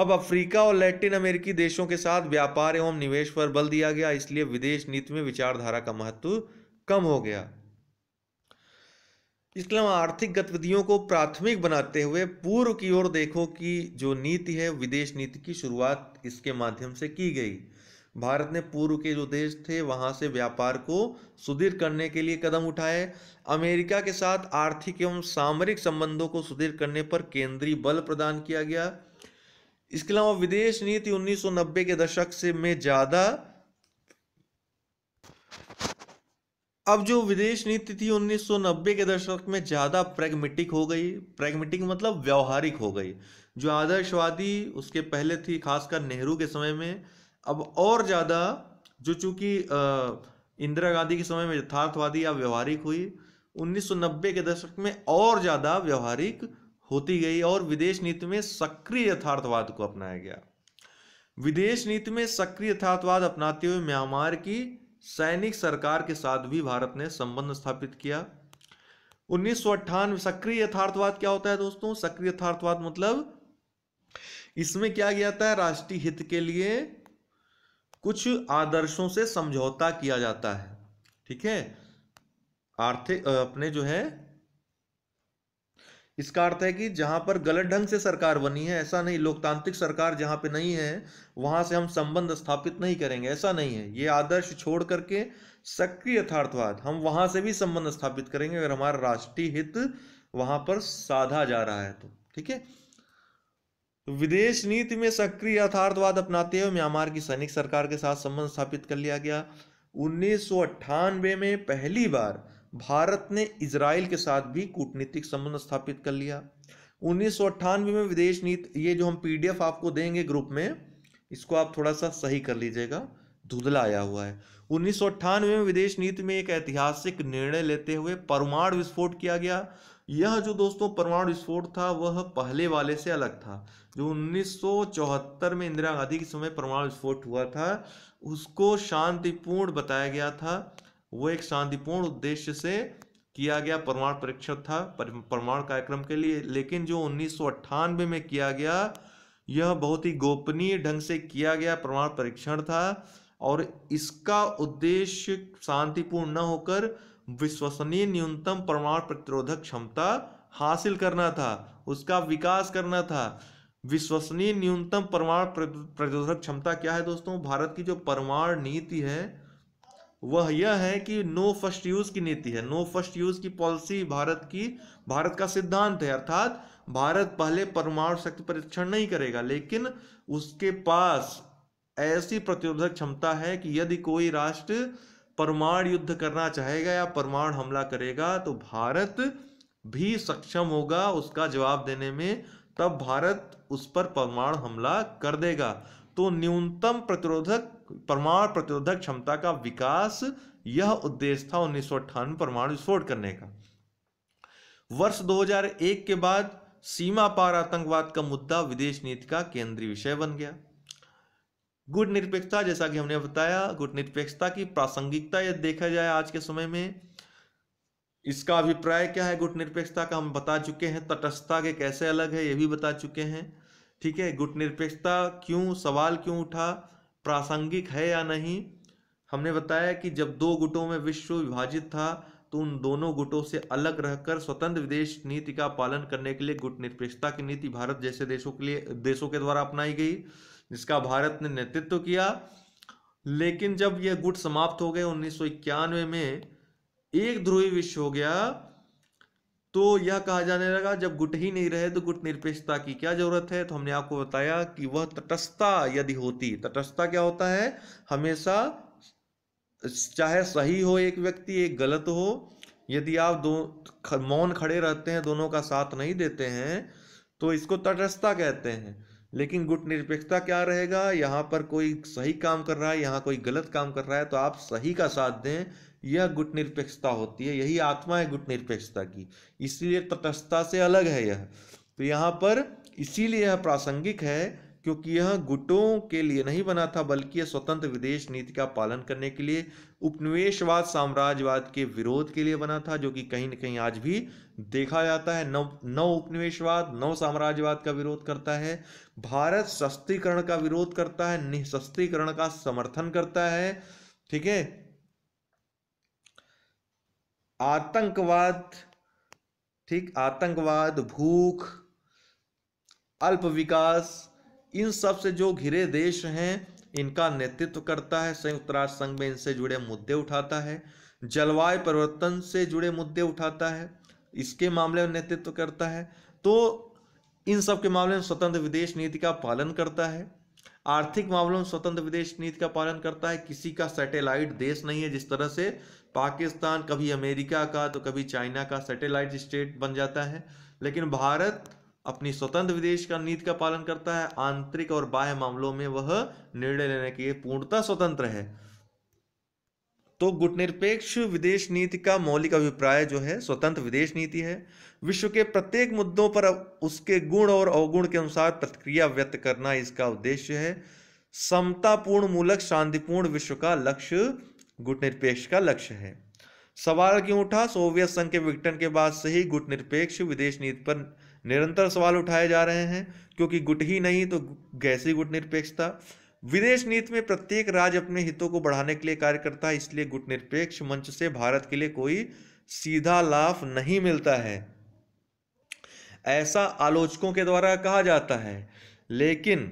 अब अफ्रीका और लैटिन अमेरिकी देशों के साथ व्यापार एवं निवेश पर बल दिया गया इसलिए विदेश नीति में विचारधारा का महत्व कम हो गया इसके अलावा आर्थिक गतिविधियों को प्राथमिक बनाते हुए पूर्व की ओर देखो कि जो नीति है विदेश नीति की शुरुआत इसके माध्यम से की गई भारत ने पूर्व के जो देश थे वहां से व्यापार को सुदृढ़ करने के लिए कदम उठाए अमेरिका के साथ आर्थिक एवं सामरिक संबंधों को सुदृढ़ करने पर केंद्रीय बल प्रदान किया गया इसके अलावा विदेश नीति 1990 के दशक से में ज्यादा अब जो विदेश नीति थी 1990 के दशक में ज़्यादा प्रेगमेटिक हो गई प्रेगमेटिक मतलब व्यवहारिक हो गई जो आदर्शवादी उसके पहले थी खासकर नेहरू के समय में अब और ज़्यादा जो चूंकि इंदिरा गांधी के समय में यथार्थवादी या व्यवहारिक हुई 1990 के दशक में और ज़्यादा व्यवहारिक होती गई और विदेश नीति में सक्रिय यथार्थवाद को अपनाया गया विदेश नीति में सक्रिय यथार्थवाद अपनाते हुए म्यांमार की सैनिक सरकार के साथ भी भारत ने संबंध स्थापित किया उन्नीस सक्रिय यथार्थवाद क्या होता है दोस्तों सक्रिय यथार्थवाद मतलब इसमें क्या किया जाता है राष्ट्रीय हित के लिए कुछ आदर्शों से समझौता किया जाता है ठीक है आर्थिक अपने जो है इसका अर्थ है कि जहां पर गलत ढंग से सरकार बनी है ऐसा नहीं लोकतांत्रिक सरकार जहां पे नहीं है वहां से हम संबंध स्थापित नहीं करेंगे ऐसा नहीं है ये आदर्श छोड़ करके सक्रिय यथार्थवाद हम वहां से भी संबंध स्थापित करेंगे अगर हमारा राष्ट्रीय हित वहां पर साधा जा रहा है तो ठीक है तो विदेश नीति में सक्रिय यथार्थवाद अपनाते हुए म्यांमार की सैनिक सरकार के साथ संबंध स्थापित कर लिया गया उन्नीस में पहली बार भारत ने इसराइल के साथ भी कूटनीतिक संबंध स्थापित कर लिया उन्नीस में विदेश नीति ये जो हम पीडीएफ आपको देंगे ग्रुप में इसको आप थोड़ा सा सही कर लीजिएगा धुधला आया हुआ है उन्नीस में विदेश नीति में एक ऐतिहासिक निर्णय लेते हुए परमाणु विस्फोट किया गया यह जो दोस्तों परमाणु विस्फोट था वह पहले वाले से अलग था जो 1974 में इंदिरा गांधी के समय परमाणु विस्फोट हुआ था उसको शांतिपूर्ण बताया गया था वो एक शांतिपूर्ण उद्देश्य से किया गया परमाणु परीक्षण था परमाणु कार्यक्रम के लिए लेकिन जो उन्नीस में किया गया यह बहुत ही गोपनीय ढंग से किया गया परमाणु परीक्षण था और इसका उद्देश्य शांतिपूर्ण न होकर विश्वसनीय न्यूनतम परमाणु प्रतिरोधक क्षमता हासिल करना था उसका विकास करना था विश्वसनीय न्यूनतम परमाणु प्रतिरोधक क्षमता क्या है दोस्तों भारत की जो परमाणु नीति है वह यह है कि नो फर्स्ट यूज की नीति है नो फर्स्ट यूज की पॉलिसी भारत की भारत का सिद्धांत है अर्थात भारत पहले परमाणु शक्ति परीक्षण नहीं करेगा लेकिन उसके पास ऐसी प्रतिरोधक क्षमता है कि यदि कोई राष्ट्र परमाणु युद्ध करना चाहेगा या परमाणु हमला करेगा तो भारत भी सक्षम होगा उसका जवाब देने में तब भारत उस पर परमाणु हमला कर देगा तो न्यूनतम प्रतिरोधक परमाणु प्रतिरोधक क्षमता का विकास यह उद्देश्य था उन्नीस परमाणु विस्फोट करने का वर्ष 2001 के बाद सीमा पार आतंकवाद का मुद्दा विदेश नीति का केंद्रीय विषय बन गया गुट निरपेक्षता जैसा कि हमने बताया गुट निरपेक्षता की प्रासंगिकता यदि देखा जाए आज के समय में इसका अभिप्राय क्या है गुट निरपेक्षता का हम बता चुके हैं तटस्थता के कैसे अलग है यह भी बता चुके हैं ठीक है गुट निरपेक्षता क्यों सवाल क्यों उठा प्रासंगिक है या नहीं हमने बताया कि जब दो गुटों में विश्व विभाजित था तो उन दोनों गुटों से अलग रहकर स्वतंत्र विदेश नीति का पालन करने के लिए गुट निरपेक्षता की नीति भारत जैसे देशों के लिए देशों के द्वारा अपनाई गई जिसका भारत ने नेतृत्व किया लेकिन जब यह गुट समाप्त हो गए उन्नीस में एक ध्रुवी विश्व हो गया तो यह कहा जाने लगा जब गुट ही नहीं रहे तो गुट निरपेक्षता की क्या जरूरत है तो हमने आपको बताया कि वह तटस्थता यदि होती तटस्थता क्या होता है हमेशा चाहे सही हो एक व्यक्ति एक गलत हो यदि आप दो मौन खड़े रहते हैं दोनों का साथ नहीं देते हैं तो इसको तटस्थता कहते हैं लेकिन गुट निरपेक्षता क्या रहेगा यहाँ पर कोई सही काम कर रहा है यहाँ कोई गलत काम कर रहा है तो आप सही का साथ दें यह गुट निरपेक्षता होती है यही आत्मा है गुट निरपेक्षता की इसलिए तटस्थता से अलग है यह तो यहाँ पर इसीलिए यह प्रासंगिक है क्योंकि यह गुटों के लिए नहीं बना था बल्कि यह स्वतंत्र विदेश नीति का पालन करने के लिए उपनिवेशवाद साम्राज्यवाद के विरोध के लिए बना था जो कि कहीं ना कहीं आज भी देखा जाता है नव नव उपनिवेशवाद नव साम्राज्यवाद का विरोध करता है भारत सस्तीकरण का विरोध करता है निःशस्त्रीकरण का समर्थन करता है ठीक है आतंकवाद ठीक आतंकवाद भूख अल्प विकास इन सब से जो घिरे देश हैं इनका नेतृत्व करता है संयुक्त राष्ट्र संघ में इनसे जुड़े मुद्दे उठाता है जलवायु परिवर्तन से जुड़े मुद्दे उठाता है इसके मामले में नेतृत्व करता है तो इन सब के मामले में स्वतंत्र विदेश नीति का पालन करता है आर्थिक मामलों में स्वतंत्र विदेश नीति का पालन करता है किसी का सैटेलाइट देश नहीं है जिस तरह से पाकिस्तान कभी अमेरिका का तो कभी चाइना का सैटेलाइट स्टेट बन जाता है लेकिन भारत अपनी स्वतंत्र विदेश का नीति का पालन करता है आंतरिक और बाह्य मामलों में वह निर्णय लेने के लिए पूर्णतः स्वतंत्र है तो गुटनिरपेक्ष विदेश नीति का मौलिक अभिप्राय जो है स्वतंत्र विदेश नीति है विश्व के प्रत्येक मुद्दों पर उसके गुण और अवगुण के अनुसार प्रतिक्रिया व्यक्त करना इसका उद्देश्य है समतापूर्ण मूलक शांतिपूर्ण विश्व का लक्ष्य गुटनिरपेक्ष का लक्ष्य है सवाल क्यों उठा सोवियत संघ के विघटन के बाद से ही गुट निरपेक्ष विदेश नीति पर निरंतर सवाल उठाए जा रहे हैं क्योंकि गुट ही नहीं तो गैसी गुटनिरपेक्षता विदेश नीति में प्रत्येक राज्य अपने हितों को बढ़ाने के लिए कार्य करता है इसलिए गुटनिरपेक्ष मंच से भारत के लिए कोई सीधा लाभ नहीं मिलता है ऐसा आलोचकों के द्वारा कहा जाता है लेकिन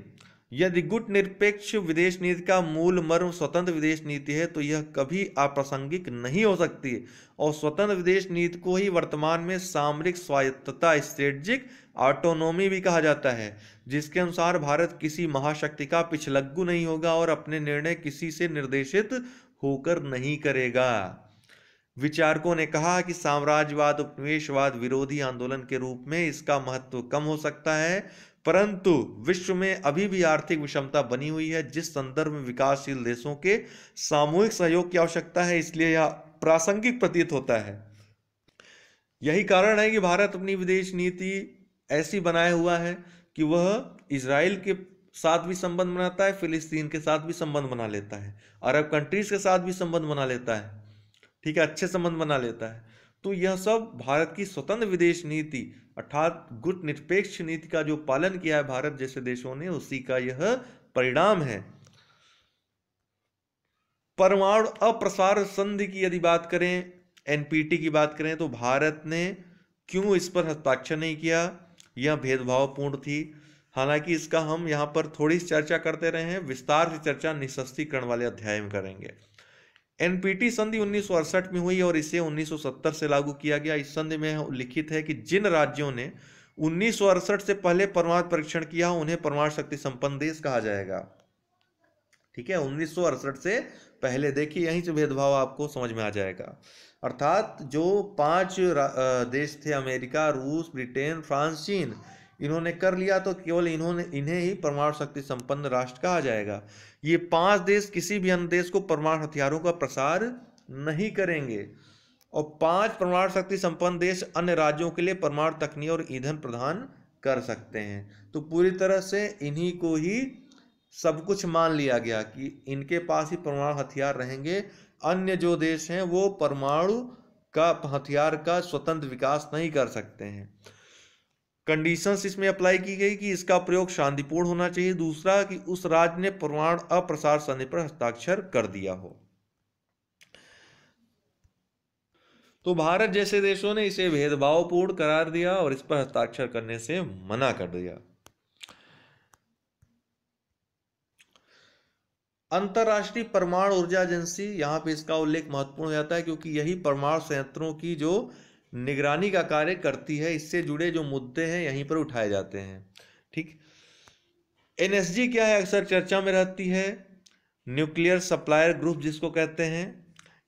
यदि गुट निरपेक्ष विदेश नीति का मूल मर्म स्वतंत्र विदेश नीति है तो यह कभी अप्रासंगिक नहीं हो सकती और स्वतंत्र विदेश नीति को ही वर्तमान में सामरिक स्वायत्तता स्ट्रेटजिक ऑटोनोमी भी कहा जाता है जिसके अनुसार भारत किसी महाशक्ति का पिछलग्गू नहीं होगा और अपने निर्णय किसी से निर्देशित होकर नहीं करेगा विचारकों ने कहा कि साम्राज्यवाद उपनिवेशवाद विरोधी आंदोलन के रूप में इसका महत्व कम हो सकता है परंतु विश्व में अभी भी आर्थिक विषमता बनी हुई है जिस संदर्भ में विकासशील देशों के सामूहिक सहयोग की आवश्यकता है इसलिए यह प्रासंगिक प्रतीत होता है यही कारण है कि भारत अपनी विदेश नीति ऐसी बनाए हुआ है कि वह इसराइल के साथ भी संबंध बनाता है फिलिस्तीन के साथ भी संबंध बना लेता है अरब कंट्रीज के साथ भी संबंध बना लेता है ठीक है अच्छे संबंध बना लेता है तो यह सब भारत की स्वतंत्र विदेश नीति अर्थात गुट निरपेक्ष नीति का जो पालन किया है भारत जैसे देशों ने उसी का यह परिणाम है परमाणु अप्रसार संधि की यदि बात करें एनपीटी की बात करें तो भारत ने क्यों इस पर हस्ताक्षर नहीं किया यह भेदभावपूर्ण थी हालांकि इसका हम यहां पर थोड़ी चर्चा करते रहे हैं विस्तार से चर्चा निशस्तीकरण वाले अध्याय में करेंगे एनपीटी संधि उन्नीस में हुई और इसे 1970 से लागू किया गया इस संधि में लिखित है कि जिन राज्यों ने उन्नीस से पहले परमाणु परीक्षण किया उन्हें परमाणु शक्ति संपन्न देश कहा जाएगा ठीक है उन्नीस से पहले देखिए यहीं से भेदभाव आपको समझ में आ जाएगा अर्थात जो पांच देश थे अमेरिका रूस ब्रिटेन फ्रांस चीन इन्होंने कर लिया तो केवल इन्होंने इन्हें ही परमाणु शक्ति संपन्न राष्ट्र कहा जाएगा ये पांच देश किसी भी अन्य देश को परमाणु हथियारों का प्रसार नहीं करेंगे और पांच परमाणु शक्ति संपन्न देश अन्य राज्यों के लिए परमाणु तकनीक और ईंधन प्रदान कर सकते हैं तो पूरी तरह से इन्हीं को ही सब कुछ मान लिया गया कि इनके पास ही परमाणु हथियार रहेंगे अन्य जो देश हैं वो परमाणु का हथियार का स्वतंत्र विकास नहीं कर सकते हैं कंडीशंस इसमें अप्लाई की गई कि इसका प्रयोग शांतिपूर्ण होना चाहिए दूसरा कि उस राज्य ने प्रमाण अप्रसार संधि पर हस्ताक्षर कर दिया हो तो भारत जैसे देशों ने इसे भेदभावपूर्ण करार दिया और इस पर हस्ताक्षर करने से मना कर दिया अंतर्राष्ट्रीय परमाणु ऊर्जा एजेंसी यहां पे इसका उल्लेख महत्वपूर्ण हो जाता है क्योंकि यही परमाणु संयंत्रों की जो निगरानी का कार्य करती है इससे जुड़े जो मुद्दे हैं यहीं पर उठाए जाते हैं ठीक एनएसजी क्या है अक्सर चर्चा में रहती है न्यूक्लियर सप्लायर ग्रुप जिसको कहते हैं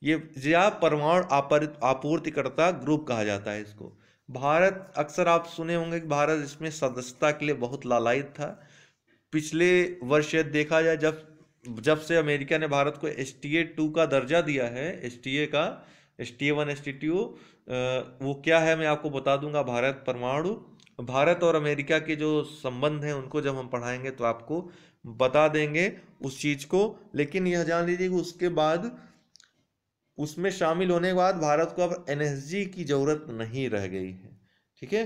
ये या परमाणु आपूर्तिकर्ता ग्रुप कहा जाता है इसको भारत अक्सर आप सुने होंगे कि भारत इसमें सदस्यता के लिए बहुत लालायित था पिछले वर्ष देखा जाए जब जब से अमेरिका ने भारत को एस टी ए टू का दर्जा दिया है एस टी ए का S T one S T two वो क्या है मैं आपको बता दूंगा भारत परमाणु भारत और अमेरिका के जो संबंध हैं उनको जब हम पढ़ाएंगे तो आपको बता देंगे उस चीज़ को लेकिन यह जान लीजिए कि उसके बाद उसमें शामिल होने के बाद भारत को अब एन की ज़रूरत नहीं रह गई है ठीक है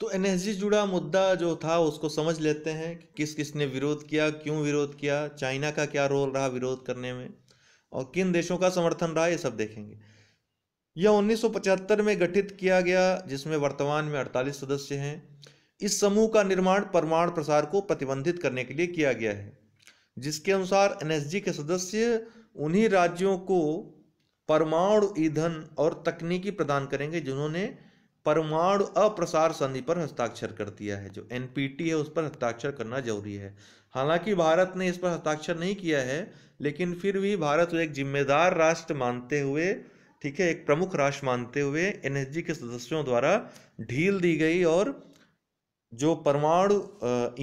तो एन जुड़ा मुद्दा जो था उसको समझ लेते हैं कि किस किस ने विरोध किया क्यों विरोध किया चाइना का क्या रोल रहा विरोध करने में और किन देशों का समर्थन रहा ये सब देखेंगे यह 1975 में गठित किया गया जिसमें वर्तमान में 48 सदस्य हैं इस समूह का निर्माण परमाणु प्रसार को प्रतिबंधित करने के लिए किया गया है जिसके अनुसार एनएसजी के सदस्य उन्हीं राज्यों को परमाणु ईंधन और तकनीकी प्रदान करेंगे जिन्होंने परमाणु अप्रसार संधि पर हस्ताक्षर कर दिया है जो एनपीटी है उस पर हस्ताक्षर करना जरूरी है हालांकि भारत ने इस पर हस्ताक्षर नहीं किया है लेकिन फिर भी भारत को एक जिम्मेदार राष्ट्र मानते हुए ठीक है एक प्रमुख राष्ट्र मानते हुए एन के सदस्यों द्वारा ढील दी गई और जो परमाणु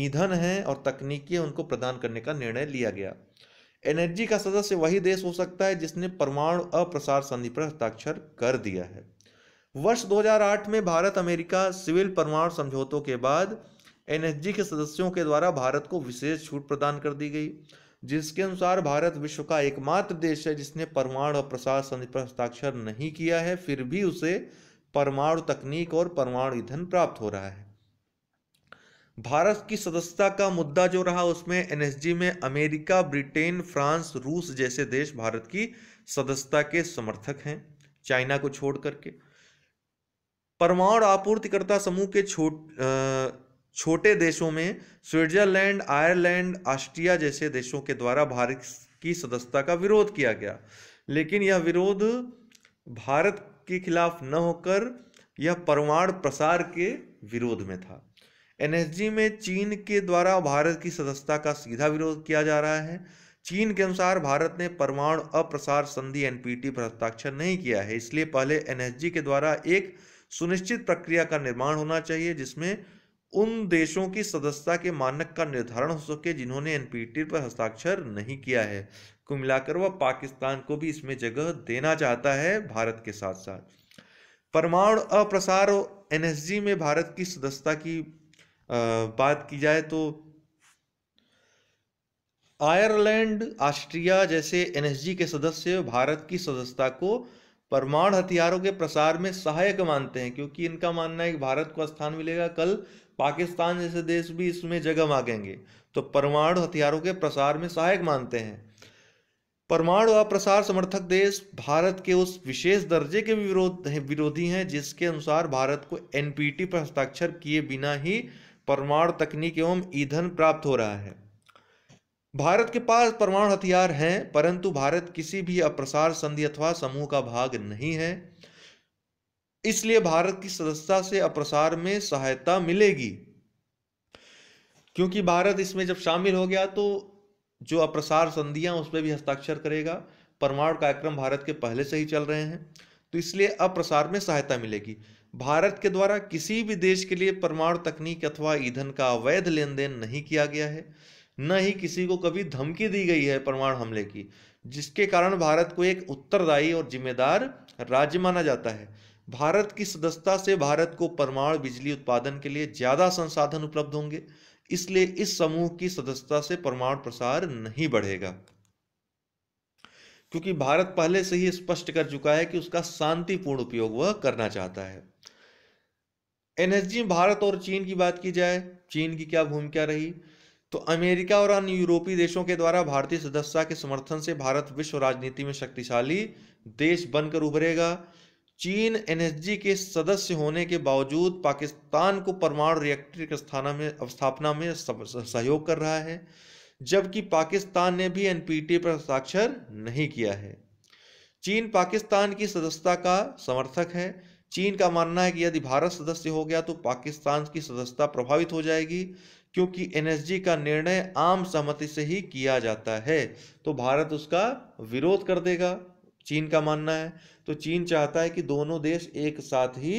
ईंधन है और तकनीकी उनको प्रदान करने का निर्णय लिया गया एन का सदस्य वही देश हो सकता है जिसने परमाणु अप्रसार संधि पर हस्ताक्षर कर दिया है वर्ष 2008 में भारत अमेरिका सिविल परमाणु समझौतों के बाद एनएसजी के सदस्यों के द्वारा भारत को विशेष छूट प्रदान कर दी गई जिसके अनुसार भारत विश्व का एकमात्र देश है जिसने परमाणु और प्रसार संधि पर हस्ताक्षर नहीं किया है फिर भी उसे परमाणु तकनीक और परमाणु ईंधन प्राप्त हो रहा है भारत की सदस्यता का मुद्दा जो रहा उसमें एनएसजी में अमेरिका ब्रिटेन फ्रांस रूस जैसे देश भारत की सदस्यता के समर्थक हैं चाइना को छोड़ करके परमाणु आपूर्तिकर्ता समूह के छोट छोटे देशों में स्विट्जरलैंड आयरलैंड ऑस्ट्रिया जैसे देशों के द्वारा भारत की सदस्यता का विरोध किया गया लेकिन यह विरोध भारत के खिलाफ न होकर यह परमाणु प्रसार के विरोध में था एनएसजी में चीन के द्वारा भारत की सदस्यता का सीधा विरोध किया जा रहा है चीन के अनुसार भारत ने परमाणु अप्रसार संधि एनपीटी पर हस्ताक्षर नहीं किया है इसलिए पहले एनएसजी के द्वारा एक सुनिश्चित प्रक्रिया का निर्माण होना चाहिए जिसमें उन देशों की सदस्यता के मानक का निर्धारण हो सके जिन्होंने एनपीटी पर हस्ताक्षर नहीं किया है कुल मिलाकर वह पाकिस्तान को भी इसमें जगह देना चाहता है भारत के साथ साथ परमाणु अप्रसार एनएसजी में भारत की सदस्यता की बात की जाए तो आयरलैंड ऑस्ट्रिया जैसे एनएसजी के सदस्य भारत की सदस्यता को परमाणु हथियारों के प्रसार में सहायक मानते हैं क्योंकि इनका मानना है कि भारत को स्थान मिलेगा कल पाकिस्तान जैसे देश भी इसमें जगह मांगेंगे तो परमाणु हथियारों के प्रसार में सहायक मानते हैं परमाणु अप्रसार समर्थक देश भारत के उस विशेष दर्जे के विरोध विरोधी हैं जिसके अनुसार भारत को एनपीटी पर हस्ताक्षर किए बिना ही परमाणु तकनीक एवं ईंधन प्राप्त हो रहा है भारत के पास परमाणु हथियार हैं परंतु भारत किसी भी अप्रसार संधि अथवा समूह का भाग नहीं है इसलिए भारत की सदस्यता से अप्रसार में सहायता मिलेगी क्योंकि भारत इसमें जब शामिल हो गया तो जो अप्रसार संधियां उस पर भी हस्ताक्षर करेगा परमाणु कार्यक्रम भारत के पहले से ही चल रहे हैं तो इसलिए अप्रसार में सहायता मिलेगी भारत के द्वारा किसी भी देश के लिए परमाणु तकनीक अथवा ईंधन का अवैध लेन देन नहीं किया गया है न ही किसी को कभी धमकी दी गई है परमाणु हमले की जिसके कारण भारत को एक उत्तरदायी और जिम्मेदार राज्य माना जाता है भारत की सदस्यता से भारत को परमाणु बिजली उत्पादन के लिए ज़्यादा संसाधन उपलब्ध होंगे इसलिए इस समूह की सदस्यता से परमाणु प्रसार नहीं बढ़ेगा क्योंकि भारत पहले से ही स्पष्ट कर चुका है कि उसका शांतिपूर्ण उपयोग वह करना चाहता है एनएसजी भारत और चीन की बात की जाए चीन की क्या भूमिका रही तो अमेरिका और अन्य यूरोपीय देशों के द्वारा भारतीय सदस्यता के समर्थन से भारत विश्व राजनीति में शक्तिशाली देश बनकर उभरेगा चीन एनएसजी के सदस्य होने के बावजूद पाकिस्तान को परमाणु रिएक्टर के स्थाना में स्थापना में सहयोग कर रहा है जबकि पाकिस्तान ने भी एनपीटी पर हस्ताक्षर नहीं किया है चीन पाकिस्तान की सदस्यता का समर्थक है चीन का मानना है कि यदि भारत सदस्य हो गया तो पाकिस्तान की सदस्यता प्रभावित हो जाएगी क्योंकि एनएसजी का निर्णय आम सहमति से ही किया जाता है तो भारत उसका विरोध कर देगा चीन का मानना है तो चीन चाहता है कि दोनों देश एक साथ ही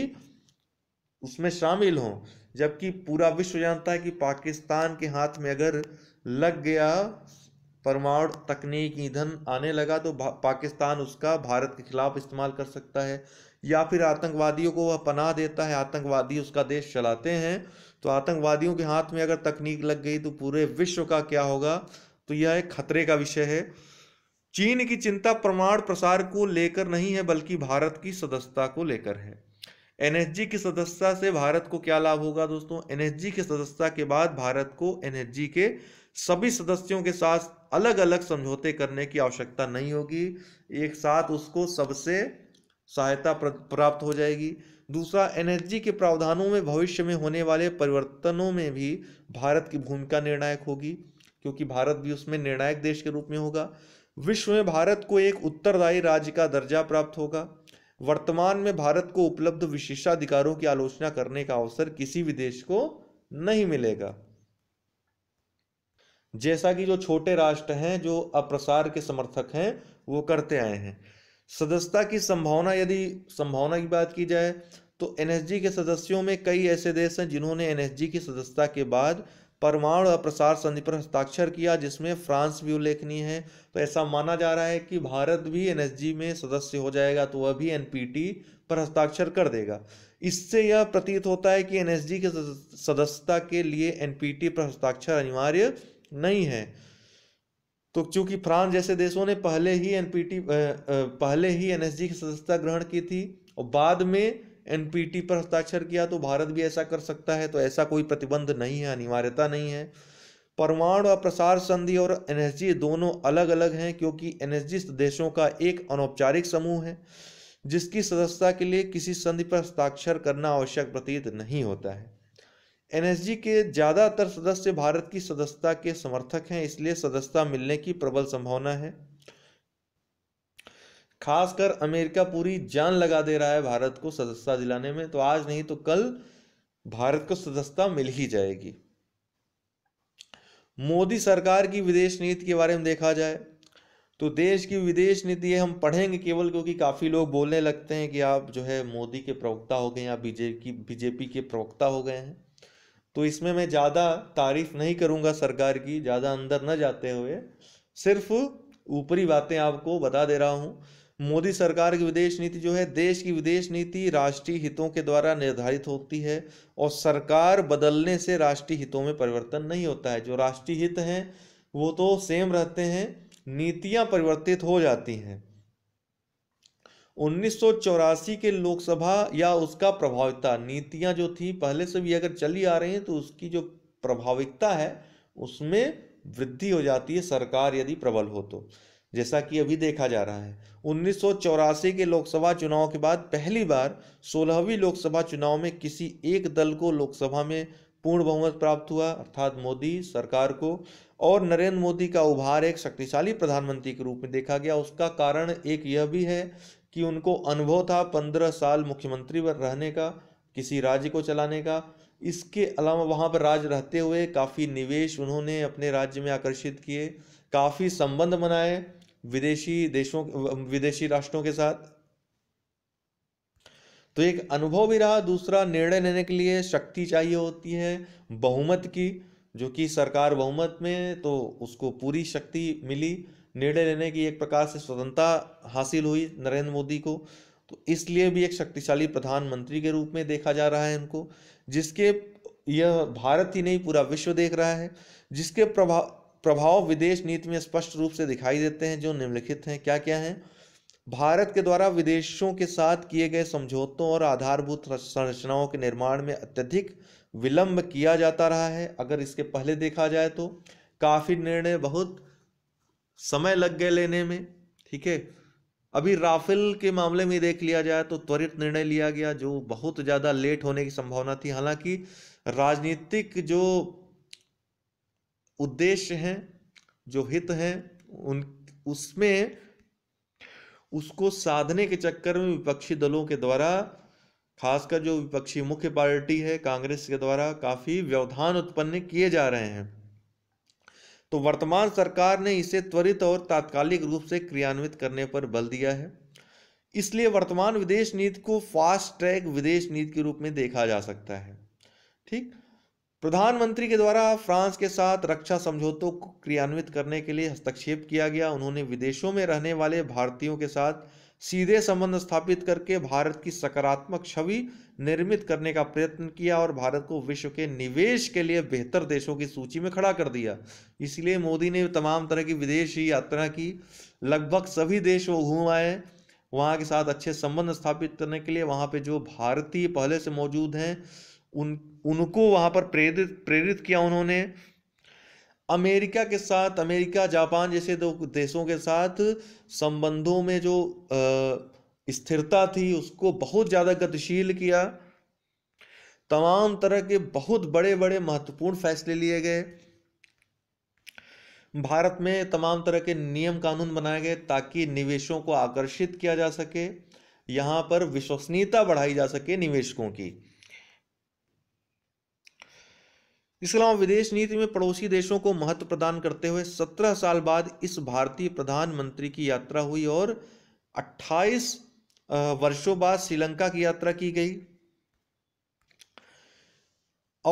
उसमें शामिल हों जबकि पूरा विश्व जानता है कि पाकिस्तान के हाथ में अगर लग गया परमाणु तकनीक ईंधन आने लगा तो पाकिस्तान उसका भारत के खिलाफ इस्तेमाल कर सकता है या फिर आतंकवादियों को वह पनाह देता है आतंकवादी उसका देश चलाते हैं तो आतंकवादियों के हाथ में अगर तकनीक लग गई तो पूरे विश्व का क्या होगा तो यह एक खतरे का विषय है चीन की चिंता प्रमाण प्रसार को लेकर नहीं है बल्कि भारत की सदस्यता को लेकर है एनएसजी की सदस्यता से भारत को क्या लाभ होगा दोस्तों एनएसजी की सदस्यता के बाद भारत को एनएसजी के सभी सदस्यों के साथ अलग अलग समझौते करने की आवश्यकता नहीं होगी एक साथ उसको सबसे सहायता प्राप्त हो जाएगी दूसरा एनएसजी के प्रावधानों में भविष्य में होने वाले परिवर्तनों में भी भारत की भूमिका निर्णायक होगी क्योंकि भारत भी उसमें निर्णायक देश के रूप में होगा विश्व में भारत को एक उत्तरदायी राज्य का दर्जा प्राप्त होगा वर्तमान में भारत को उपलब्ध विशेषाधिकारों की आलोचना करने का अवसर किसी भी देश को नहीं मिलेगा जैसा कि जो छोटे राष्ट्र हैं जो अप्रसार के समर्थक हैं वो करते आए हैं सदस्यता की संभावना यदि संभावना की बात की जाए तो एनएसजी के सदस्यों में कई ऐसे देश हैं जिन्होंने एनएसजी की सदस्यता के बाद परमाणु और प्रसार संधि पर हस्ताक्षर किया जिसमें फ्रांस भी उल्लेखनीय है तो ऐसा माना जा रहा है कि भारत भी एन में सदस्य हो जाएगा तो वह भी एनपीटी पर हस्ताक्षर कर देगा इससे यह प्रतीत होता है कि एन के सदस्यता के लिए एन पर हस्ताक्षर अनिवार्य नहीं है तो चूंकि फ्रांस जैसे देशों ने पहले ही एनपीटी पहले ही एनएसजी की सदस्यता ग्रहण की थी और बाद में एनपीटी पर हस्ताक्षर किया तो भारत भी ऐसा कर सकता है तो ऐसा कोई प्रतिबंध नहीं है अनिवार्यता नहीं है परमाणु प्रसार संधि और एनएसजी दोनों अलग अलग हैं क्योंकि एनएसजी देशों का एक अनौपचारिक समूह है जिसकी सदस्यता के लिए किसी संधि पर हस्ताक्षर करना आवश्यक प्रतीत नहीं होता है एनएसजी के ज़्यादातर सदस्य भारत की सदस्यता के समर्थक हैं इसलिए सदस्यता मिलने की प्रबल संभावना है खासकर अमेरिका पूरी जान लगा दे रहा है भारत को सदस्यता दिलाने में तो आज नहीं तो कल भारत को सदस्यता मिल ही जाएगी मोदी सरकार की विदेश नीति के बारे में देखा जाए तो देश की विदेश नीति हम पढ़ेंगे केवल क्योंकि काफ़ी लोग बोलने लगते हैं कि आप जो है मोदी के प्रवक्ता हो गए आप बीजेपी बीजेपी के प्रवक्ता हो गए हैं तो इसमें मैं ज़्यादा तारीफ नहीं करूंगा सरकार की ज़्यादा अंदर न जाते हुए सिर्फ ऊपरी बातें आपको बता दे रहा हूं मोदी सरकार की विदेश नीति जो है देश की विदेश नीति राष्ट्रीय हितों के द्वारा निर्धारित होती है और सरकार बदलने से राष्ट्रीय हितों में परिवर्तन नहीं होता है जो राष्ट्रीय हित हैं वो तो सेम रहते हैं नीतियां परिवर्तित हो जाती हैं उन्नीस के लोकसभा या उसका प्रभाविता नीतियां जो थी पहले से भी अगर चली आ रही हैं तो उसकी जो प्रभाविकता है उसमें वृद्धि हो जाती है सरकार यदि प्रबल हो तो जैसा कि अभी देखा जा रहा है उन्नीस के लोकसभा चुनाव के बाद पहली बार सोलहवीं लोकसभा चुनाव में किसी एक दल को लोकसभा में पूर्ण बहुमत प्राप्त हुआ अर्थात मोदी सरकार को और नरेंद्र मोदी का उभार एक शक्तिशाली प्रधानमंत्री के रूप में देखा गया उसका कारण एक यह भी है कि उनको अनुभव था पंद्रह साल मुख्यमंत्री पर रहने का किसी राज्य को चलाने का इसके अलावा वहाँ पर राज रहते हुए काफ़ी निवेश उन्होंने अपने राज्य में आकर्षित किए काफ़ी संबंध बनाए विदेशी देशों विदेशी राष्ट्रों के साथ तो एक अनुभव भी रहा दूसरा निर्णय लेने के लिए शक्ति चाहिए होती है बहुमत की जो कि सरकार बहुमत में तो उसको पूरी शक्ति मिली निर्णय लेने की एक प्रकार से स्वतंत्रता हासिल हुई नरेंद्र मोदी को तो इसलिए भी एक शक्तिशाली प्रधानमंत्री के रूप में देखा जा रहा है इनको जिसके यह भारत ही नहीं पूरा विश्व देख रहा है जिसके प्रभाव प्रभाव विदेश नीति में स्पष्ट रूप से दिखाई देते हैं जो निम्नलिखित हैं क्या क्या हैं भारत के द्वारा विदेशों के साथ किए गए समझौतों और आधारभूत संरचनाओं के निर्माण में अत्यधिक विलंब किया जाता रहा है अगर इसके पहले देखा जाए तो काफ़ी निर्णय बहुत समय लग गए लेने में ठीक है अभी राफेल के मामले में देख लिया जाए तो त्वरित निर्णय लिया गया जो बहुत ज़्यादा लेट होने की संभावना थी हालांकि राजनीतिक जो उद्देश्य हैं जो हित हैं उन उसमें उसको साधने के चक्कर में विपक्षी दलों के द्वारा खासकर जो विपक्षी मुख्य पार्टी है कांग्रेस के द्वारा काफी व्यवधान उत्पन्न किए जा रहे हैं तो वर्तमान सरकार ने इसे त्वरित और तात्कालिक रूप से क्रियान्वित करने पर बल दिया है इसलिए वर्तमान विदेश नीति को फास्ट ट्रैक विदेश नीति के रूप में देखा जा सकता है ठीक प्रधानमंत्री के द्वारा फ्रांस के साथ रक्षा समझौतों को क्रियान्वित करने के लिए हस्तक्षेप किया गया उन्होंने विदेशों में रहने वाले भारतीयों के साथ सीधे संबंध स्थापित करके भारत की सकारात्मक छवि निर्मित करने का प्रयत्न किया और भारत को विश्व के निवेश के लिए बेहतर देशों की सूची में खड़ा कर दिया इसलिए मोदी ने तमाम तरह की विदेशी यात्रा की लगभग सभी देश वो घूम आए वहाँ के साथ अच्छे संबंध स्थापित करने के लिए वहाँ पे जो भारतीय पहले से मौजूद हैं उन उनको वहाँ पर प्रेरित प्रेरित किया उन्होंने अमेरिका के साथ अमेरिका जापान जैसे दो देशों के साथ संबंधों में जो स्थिरता थी उसको बहुत ज़्यादा गतिशील किया तमाम तरह के बहुत बड़े बड़े महत्वपूर्ण फैसले लिए गए भारत में तमाम तरह के नियम कानून बनाए गए ताकि निवेशों को आकर्षित किया जा सके यहाँ पर विश्वसनीयता बढ़ाई जा सके निवेशकों की इसके अलावा विदेश नीति में पड़ोसी देशों को महत्व प्रदान करते हुए 17 साल बाद इस भारतीय प्रधानमंत्री की यात्रा हुई और 28 वर्षों बाद श्रीलंका की यात्रा की गई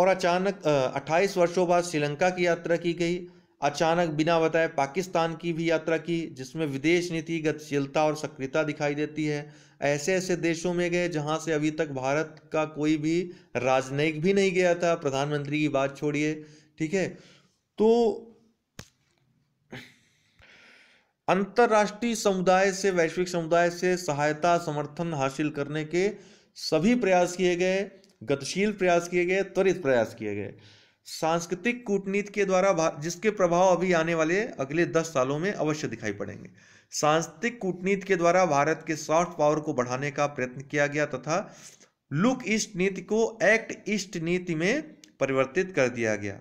और अचानक 28 वर्षों बाद श्रीलंका की यात्रा की गई अचानक बिना बताए पाकिस्तान की भी यात्रा की जिसमें विदेश नीति गतिशीलता और सक्रियता दिखाई देती है ऐसे ऐसे देशों में गए जहां से अभी तक भारत का कोई भी राजनयिक भी नहीं गया था प्रधानमंत्री की बात छोड़िए ठीक है तो अंतर्राष्ट्रीय समुदाय से वैश्विक समुदाय से सहायता समर्थन हासिल करने के सभी प्रयास किए गए गतिशील प्रयास किए गए त्वरित प्रयास किए गए सांस्कृतिक कूटनीति के द्वारा जिसके प्रभाव अभी आने वाले अगले दस सालों में अवश्य दिखाई पड़ेंगे सांस्कृतिक कूटनीति के द्वारा भारत के सॉफ्ट पावर को बढ़ाने का प्रयत्न किया गया तथा लुक ईस्ट नीति को एक्ट ईस्ट नीति में परिवर्तित कर दिया गया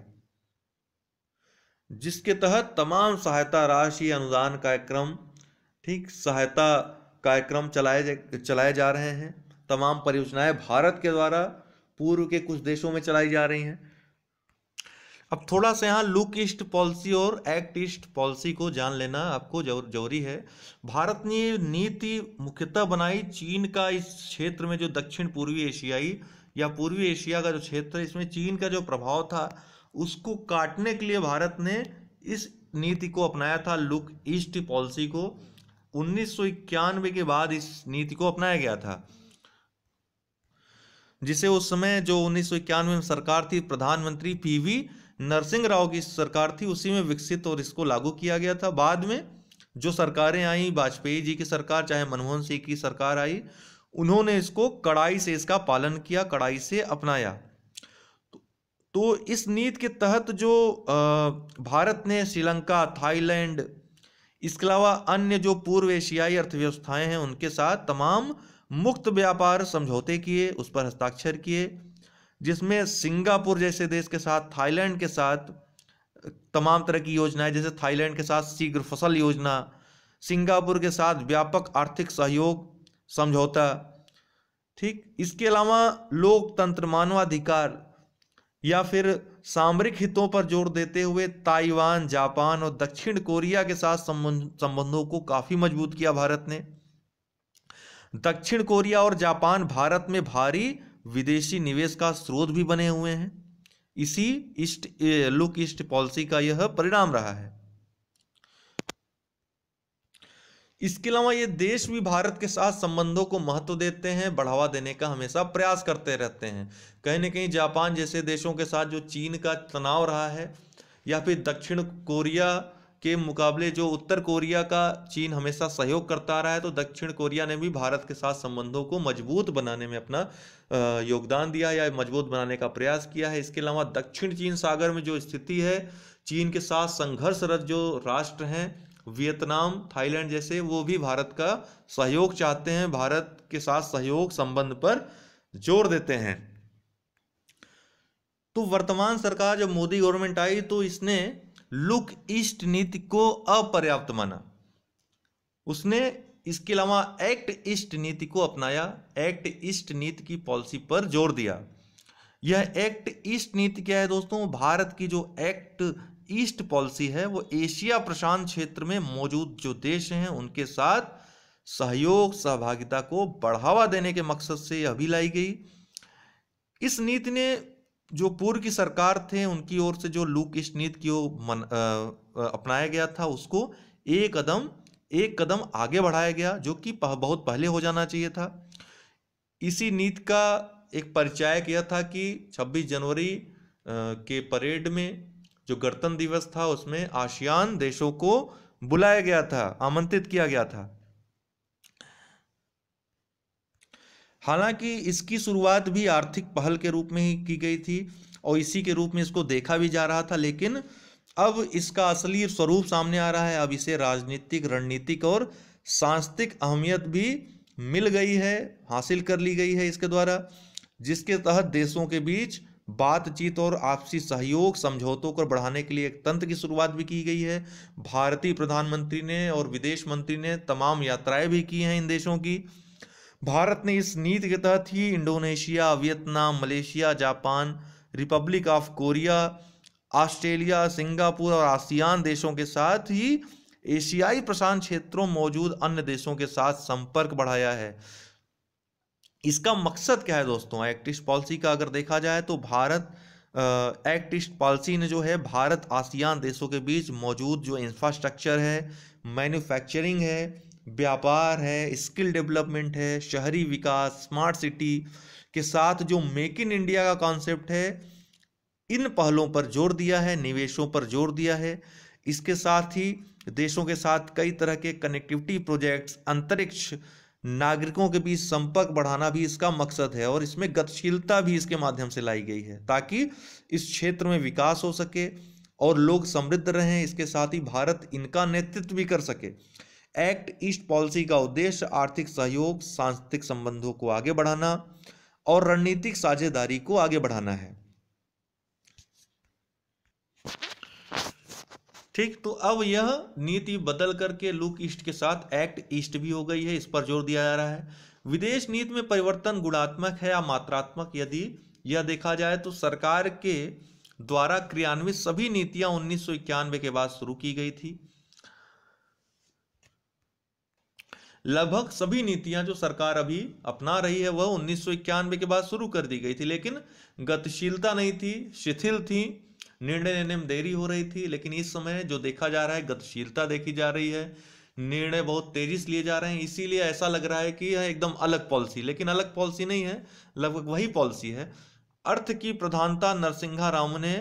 जिसके तहत तमाम सहायता राशि अनुदान कार्यक्रम ठीक सहायता कार्यक्रम चलाए चलाए जा रहे हैं तमाम परियोजनाएं भारत के द्वारा पूर्व के कुछ देशों में चलाई जा रही हैं अब थोड़ा सा यहाँ लुक ईस्ट पॉलिसी और एक्ट ईस्ट पॉलिसी को जान लेना आपको जरूरी है भारत ने नीति मुख्यतः बनाई चीन का इस क्षेत्र में जो दक्षिण पूर्वी एशियाई या पूर्वी एशिया का जो क्षेत्र है इसमें चीन का जो प्रभाव था उसको काटने के लिए भारत ने इस नीति को अपनाया था लुक ईस्ट पॉलिसी को उन्नीस के बाद इस नीति को अपनाया गया था जिसे उस समय जो उन्नीस में सरकार थी प्रधानमंत्री पीवी नरसिंह राव की सरकार थी उसी में विकसित और इसको लागू किया गया था बाद में जो सरकारें आई वाजपेयी जी की सरकार चाहे मनमोहन सिंह की सरकार आई उन्होंने इसको कड़ाई से इसका पालन किया कड़ाई से अपनाया तो इस नीति के तहत जो भारत ने श्रीलंका थाईलैंड इसके अलावा अन्य जो पूर्व एशियाई अर्थव्यवस्थाएं हैं उनके साथ तमाम मुक्त व्यापार समझौते किए उस पर हस्ताक्षर किए जिसमें सिंगापुर जैसे देश के साथ थाईलैंड के साथ तमाम तरह की योजनाएं जैसे थाईलैंड के साथ शीघ्र फसल योजना सिंगापुर के साथ व्यापक आर्थिक सहयोग समझौता ठीक इसके अलावा लोकतंत्र मानवाधिकार या फिर सामरिक हितों पर जोर देते हुए ताइवान जापान और दक्षिण कोरिया के साथ संबंधों को काफ़ी मजबूत किया भारत ने दक्षिण कोरिया और जापान भारत में भारी विदेशी निवेश का स्रोत भी बने हुए हैं इसी ईस्ट लुक ईस्ट पॉलिसी का यह परिणाम रहा है इसके अलावा ये देश भी भारत के साथ संबंधों को महत्व देते हैं बढ़ावा देने का हमेशा प्रयास करते रहते हैं कहीं ना कहीं जापान जैसे देशों के साथ जो चीन का तनाव रहा है या फिर दक्षिण कोरिया के मुकाबले जो उत्तर कोरिया का चीन हमेशा सहयोग करता रहा है तो दक्षिण कोरिया ने भी भारत के साथ संबंधों को मजबूत बनाने में अपना योगदान दिया या मजबूत बनाने का प्रयास किया है इसके अलावा दक्षिण चीन सागर में जो स्थिति है चीन के साथ संघर्षरत जो राष्ट्र हैं वियतनाम थाईलैंड जैसे वो भी भारत का सहयोग चाहते हैं भारत के साथ सहयोग संबंध पर जोर देते हैं तो वर्तमान सरकार जब मोदी गवर्नमेंट आई तो इसने लुक ईस्ट नीति को अपर्याप्त माना उसने इसके अलावा एक्ट ईस्ट नीति को अपनाया एक्ट ईस्ट नीति की पॉलिसी पर जोर दिया यह एक्ट ईस्ट नीति क्या है दोस्तों भारत की जो एक्ट ईस्ट पॉलिसी है वो एशिया प्रशांत क्षेत्र में मौजूद जो देश हैं उनके साथ सहयोग सहभागिता को बढ़ावा देने के मकसद से यह भी लाई गई इस नीति ने जो पूर्व की सरकार थे उनकी ओर से जो लूक इस नीति की मन अपनाया गया था उसको एक कदम एक कदम आगे बढ़ाया गया जो कि बहुत पहले हो जाना चाहिए था इसी नीति का एक परिचायक यह था कि 26 जनवरी के परेड में जो गणतंत्र दिवस था उसमें आशियान देशों को बुलाया गया था आमंत्रित किया गया था हालांकि इसकी शुरुआत भी आर्थिक पहल के रूप में ही की गई थी और इसी के रूप में इसको देखा भी जा रहा था लेकिन अब इसका असली स्वरूप सामने आ रहा है अब इसे राजनीतिक रणनीतिक और सांस्कृतिक अहमियत भी मिल गई है हासिल कर ली गई है इसके द्वारा जिसके तहत देशों के बीच बातचीत और आपसी सहयोग समझौतों को बढ़ाने के लिए एक तंत्र की शुरुआत भी की गई है भारतीय प्रधानमंत्री ने और विदेश मंत्री ने तमाम यात्राएं भी की हैं इन देशों की भारत ने इस नीति के तहत ही Indonesia Vietnam Malaysia Japan Republic of Korea Australia Singapore और आसियान देशों के साथ ही एशियाई प्रशांत क्षेत्रों मौजूद अन्य देशों के साथ संपर्क बढ़ाया है इसका मकसद क्या है दोस्तों एक्ट ईस्ट पॉलिसी का अगर देखा जाए तो भारत एक्ट ईस्ट पॉलिसी ने जो है भारत आसियान देशों के बीच मौजूद जो इंफ्रास्ट्रक्चर है मैन्युफैक्चरिंग है व्यापार है स्किल डेवलपमेंट है शहरी विकास स्मार्ट सिटी के साथ जो मेक इन इंडिया का कॉन्सेप्ट है इन पहलों पर जोर दिया है निवेशों पर जोर दिया है इसके साथ ही देशों के साथ कई तरह के कनेक्टिविटी प्रोजेक्ट्स अंतरिक्ष नागरिकों के बीच संपर्क बढ़ाना भी इसका मकसद है और इसमें गतिशीलता भी इसके माध्यम से लाई गई है ताकि इस क्षेत्र में विकास हो सके और लोग समृद्ध रहें इसके साथ ही भारत इनका नेतृत्व भी कर सके एक्ट ईस्ट पॉलिसी का उद्देश्य आर्थिक सहयोग सांस्कृतिक संबंधों को आगे बढ़ाना और रणनीतिक साझेदारी को आगे बढ़ाना है ठीक तो अब यह नीति बदल करके लुक ईस्ट के साथ एक्ट ईस्ट भी हो गई है इस पर जोर दिया जा रहा है विदेश नीति में परिवर्तन गुणात्मक है या मात्रात्मक यदि यह देखा जाए तो सरकार के द्वारा क्रियान्वित सभी नीतियां उन्नीस के बाद शुरू की गई थी लगभग सभी नीतियां जो सरकार अभी अपना रही है वह उन्नीस के बाद शुरू कर दी गई थी लेकिन गतिशीलता नहीं थी शिथिल थी निर्णय लेने में देरी हो रही थी लेकिन इस समय जो देखा जा रहा है गतिशीलता देखी जा रही है निर्णय बहुत तेजी से लिए जा रहे हैं इसीलिए ऐसा लग रहा है कि यह एकदम अलग पॉलिसी लेकिन अलग पॉलिसी नहीं है लगभग वही पॉलिसी है अर्थ की प्रधानता नरसिंहा राम ने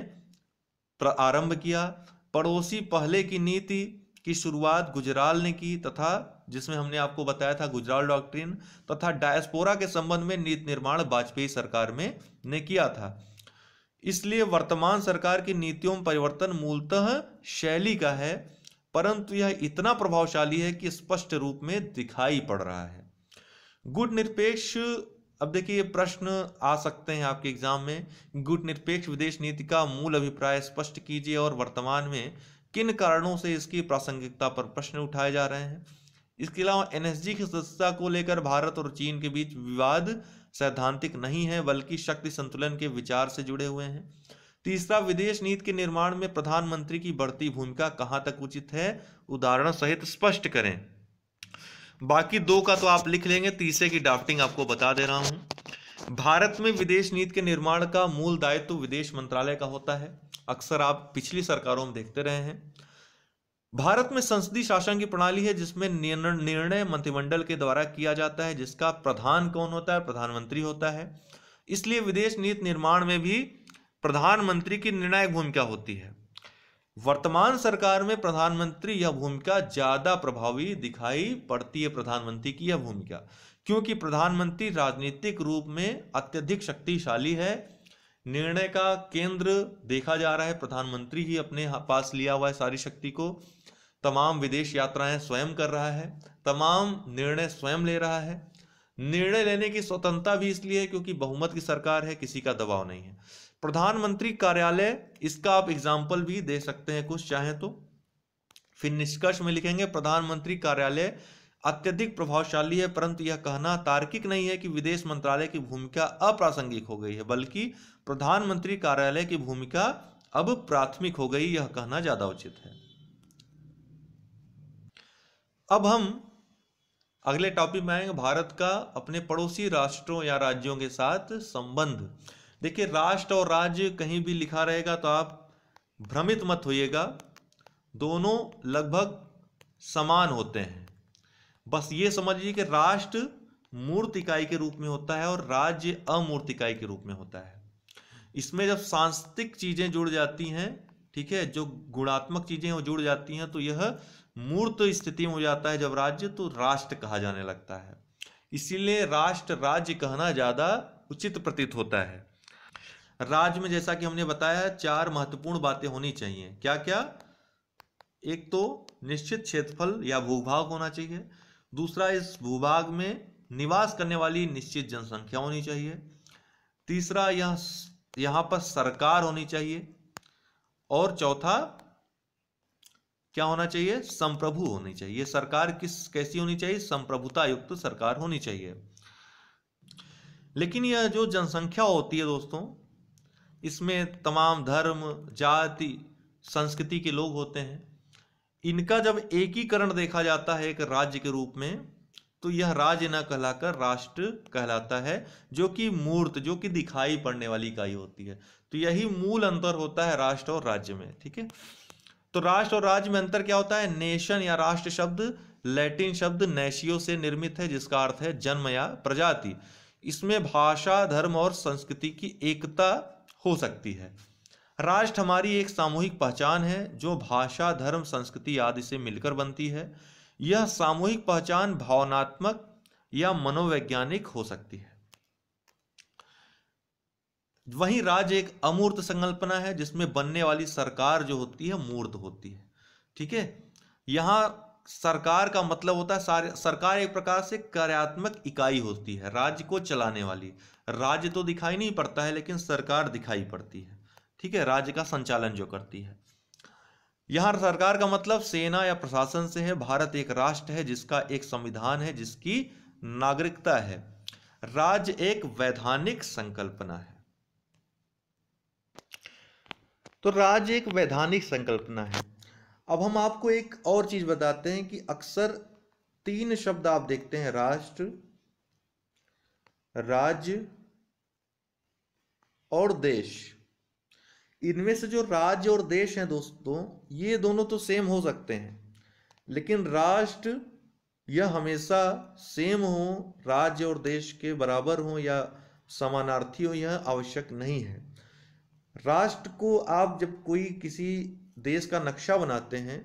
आरंभ किया पड़ोसी पहले की नीति की शुरुआत गुजराल ने की तथा जिसमें हमने आपको बताया था गुजराल डॉक्ट्रिन तथा डायस्पोरा के संबंध में नीति निर्माण वाजपेयी सरकार में ने किया था इसलिए वर्तमान सरकार की नीतियों में परिवर्तन मूलतः शैली का है परंतु यह इतना प्रभावशाली है कि स्पष्ट रूप में दिखाई पड़ रहा है गुट निरपेक्ष अब देखिए ये प्रश्न आ सकते हैं आपके एग्जाम में गुट निरपेक्ष विदेश नीति का मूल अभिप्राय स्पष्ट कीजिए और वर्तमान में किन कारणों से इसकी प्रासंगिकता पर प्रश्न उठाए जा रहे हैं इसके अलावा एनएसजी की सदस्यता को लेकर भारत और चीन के बीच विवाद सैद्धांतिक नहीं है बल्कि शक्ति संतुलन के विचार से जुड़े हुए हैं तीसरा विदेश नीति के निर्माण में प्रधानमंत्री की बढ़ती भूमिका कहाँ तक उचित है उदाहरण सहित स्पष्ट करें बाकी दो का तो आप लिख लेंगे तीसरे की ड्राफ्टिंग आपको बता दे रहा हूं भारत में विदेश नीति के निर्माण का मूल दायित्व विदेश मंत्रालय का होता है अक्सर आप पिछली सरकारों में देखते रहे हैं भारत में संसदीय शासन की प्रणाली है जिसमें निर्णय मंत्रिमंडल के द्वारा किया जाता है जिसका प्रधान कौन होता है प्रधानमंत्री होता है इसलिए विदेश नीति निर्माण में भी प्रधानमंत्री की निर्णायक भूमिका होती है वर्तमान सरकार में प्रधानमंत्री यह भूमिका ज्यादा प्रभावी दिखाई पड़ती है प्रधानमंत्री की यह भूमिका क्योंकि प्रधानमंत्री राजनीतिक रूप में अत्यधिक शक्तिशाली है निर्णय का केंद्र देखा जा रहा है प्रधानमंत्री ही अपने पास लिया हुआ है सारी शक्ति को तमाम विदेश यात्राएं स्वयं कर रहा है तमाम निर्णय स्वयं ले रहा है निर्णय लेने की स्वतंत्रता भी इसलिए है क्योंकि बहुमत की सरकार है किसी का दबाव नहीं है प्रधानमंत्री कार्यालय इसका आप एग्जाम्पल भी दे सकते हैं कुछ चाहें तो फिर निष्कर्ष में लिखेंगे प्रधानमंत्री कार्यालय अत्यधिक प्रभावशाली है परंतु यह कहना तार्किक नहीं है कि विदेश मंत्रालय की भूमिका अप्रासंगिक हो गई है बल्कि प्रधानमंत्री कार्यालय की भूमिका अब प्राथमिक हो गई यह कहना ज्यादा उचित है अब हम अगले टॉपिक में आएंगे भारत का अपने पड़ोसी राष्ट्रों या राज्यों के साथ संबंध देखिए राष्ट्र और राज्य कहीं भी लिखा रहेगा तो आप भ्रमित मत होइएगा दोनों लगभग समान होते हैं बस ये समझिए कि राष्ट्र मूर्त इकाई के रूप में होता है और राज्य अमूर्त इकाई के रूप में होता है इसमें जब सांस्कृतिक चीज़ें जुड़ जाती हैं ठीक है जो गुणात्मक चीज़ें वो जुड़ जाती हैं तो यह मूर्त स्थिति में हो जाता है जब राज्य तो राष्ट्र कहा जाने लगता है इसीलिए राष्ट्र राज्य कहना ज़्यादा उचित प्रतीत होता है राज्य में जैसा कि हमने बताया चार महत्वपूर्ण बातें होनी चाहिए क्या क्या एक तो निश्चित क्षेत्रफल या भूभाग होना चाहिए दूसरा इस भूभाग में निवास करने वाली निश्चित जनसंख्या होनी चाहिए तीसरा यह यहां पर सरकार होनी चाहिए और चौथा क्या होना चाहिए संप्रभु होनी चाहिए सरकार किस कैसी होनी चाहिए संप्रभुता युक्त सरकार होनी चाहिए लेकिन यह जो जनसंख्या होती है दोस्तों इसमें तमाम धर्म जाति संस्कृति के लोग होते हैं इनका जब एकीकरण देखा जाता है एक राज्य के रूप में तो यह राज्य न कहलाकर राष्ट्र कहलाता है जो कि मूर्त जो कि दिखाई पड़ने वाली इकाई होती है तो यही मूल अंतर होता है राष्ट्र और राज्य में ठीक है तो राष्ट्र और राज्य में अंतर क्या होता है नेशन या राष्ट्र शब्द लैटिन शब्द नेशियो से निर्मित है जिसका अर्थ है जन्म या प्रजाति इसमें भाषा धर्म और संस्कृति की एकता हो सकती है राष्ट्र हमारी एक सामूहिक पहचान है जो भाषा धर्म संस्कृति आदि से मिलकर बनती है यह सामूहिक पहचान भावनात्मक या मनोवैज्ञानिक हो सकती है वहीं राज्य एक अमूर्त संकल्पना है जिसमें बनने वाली सरकार जो होती है मूर्त होती है ठीक है यहां सरकार का मतलब होता है सरकार एक प्रकार से कार्यात्मक इकाई होती है राज्य को चलाने वाली राज्य तो दिखाई नहीं पड़ता है लेकिन सरकार दिखाई पड़ती है ठीक है राज्य का संचालन जो करती है यहां सरकार का मतलब सेना या प्रशासन से है भारत एक राष्ट्र है जिसका एक संविधान है जिसकी नागरिकता है राज्य एक वैधानिक संकल्पना है तो राज्य एक वैधानिक संकल्पना है अब हम आपको एक और चीज बताते हैं कि अक्सर तीन शब्द आप देखते हैं राष्ट्र राज्य और देश इनमें से जो राज्य और देश हैं दोस्तों ये दोनों तो सेम हो सकते हैं लेकिन राष्ट्र यह हमेशा सेम हो राज्य और देश के बराबर हो या समानार्थी हो यह आवश्यक नहीं है राष्ट्र को आप जब कोई किसी देश का नक्शा बनाते हैं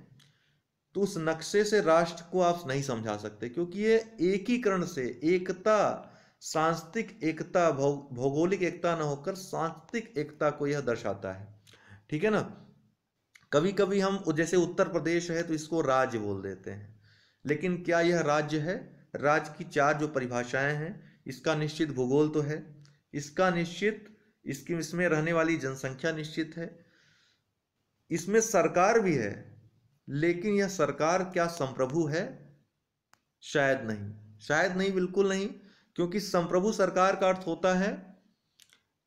तो उस नक्शे से राष्ट्र को आप नहीं समझा सकते क्योंकि ये एकीकरण से एकता सांस्कृतिक एकता भौगोलिक एकता न होकर सांस्कृतिक एकता को यह दर्शाता है ठीक है ना कभी कभी हम जैसे उत्तर प्रदेश है तो इसको राज्य बोल देते हैं लेकिन क्या यह राज्य है राज्य की चार जो परिभाषाएं हैं इसका निश्चित भूगोल तो है इसका निश्चित इसकी इसमें रहने वाली जनसंख्या निश्चित है इसमें सरकार भी है लेकिन यह सरकार क्या संप्रभु है शायद नहीं शायद नहीं बिल्कुल नहीं क्योंकि संप्रभु सरकार का अर्थ होता है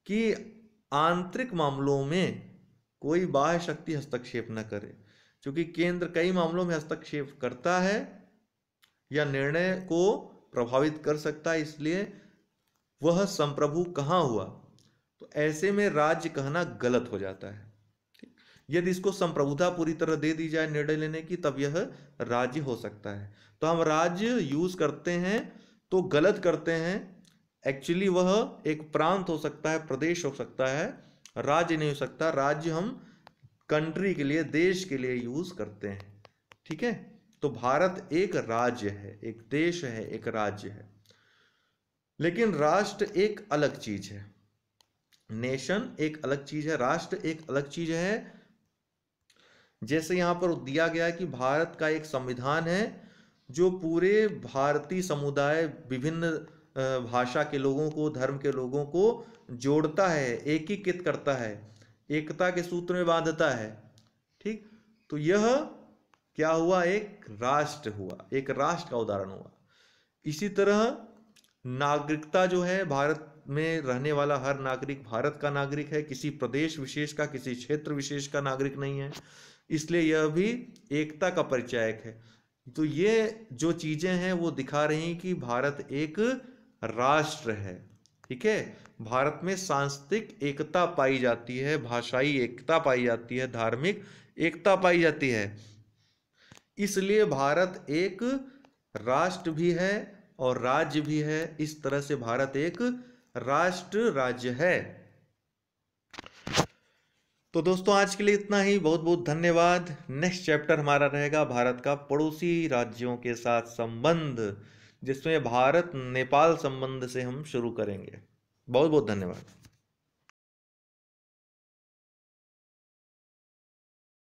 कि आंतरिक मामलों में कोई बाह्य शक्ति हस्तक्षेप न करे क्योंकि केंद्र कई मामलों में हस्तक्षेप करता है या निर्णय को प्रभावित कर सकता है इसलिए वह संप्रभु कहाँ हुआ तो ऐसे में राज्य कहना गलत हो जाता है यदि इसको संप्रभुता पूरी तरह दे दी जाए निर्णय लेने की तब यह राज्य हो सकता है तो हम राज्य यूज करते हैं तो गलत करते हैं एक्चुअली वह एक प्रांत हो सकता है प्रदेश हो सकता है राज्य नहीं हो सकता राज्य हम कंट्री के लिए देश के लिए यूज करते हैं ठीक है तो भारत एक राज्य है एक देश है एक राज्य है लेकिन राष्ट्र एक अलग चीज है नेशन एक अलग चीज है राष्ट्र एक अलग चीज है जैसे यहां पर दिया गया कि भारत का एक संविधान है जो पूरे भारतीय समुदाय विभिन्न भाषा के लोगों को धर्म के लोगों को जोड़ता है एकीकृत करता है एकता के सूत्र में बांधता है ठीक तो यह क्या हुआ एक राष्ट्र हुआ एक राष्ट्र का उदाहरण हुआ इसी तरह नागरिकता जो है भारत में रहने वाला हर नागरिक भारत का नागरिक है किसी प्रदेश विशेष का किसी क्षेत्र विशेष का नागरिक नहीं है इसलिए यह भी एकता का परिचायक है तो ये जो चीज़ें हैं वो दिखा रही हैं कि भारत एक राष्ट्र है ठीक है भारत में सांस्कृतिक एकता पाई जाती है भाषाई एकता पाई जाती है धार्मिक एकता पाई जाती है इसलिए भारत एक राष्ट्र भी है और राज्य भी है इस तरह से भारत एक राष्ट्र राज्य है तो दोस्तों आज के लिए इतना ही बहुत बहुत धन्यवाद नेक्स्ट चैप्टर हमारा रहेगा भारत का पड़ोसी राज्यों के साथ संबंध जिसमें भारत नेपाल संबंध से हम शुरू करेंगे बहुत बहुत धन्यवाद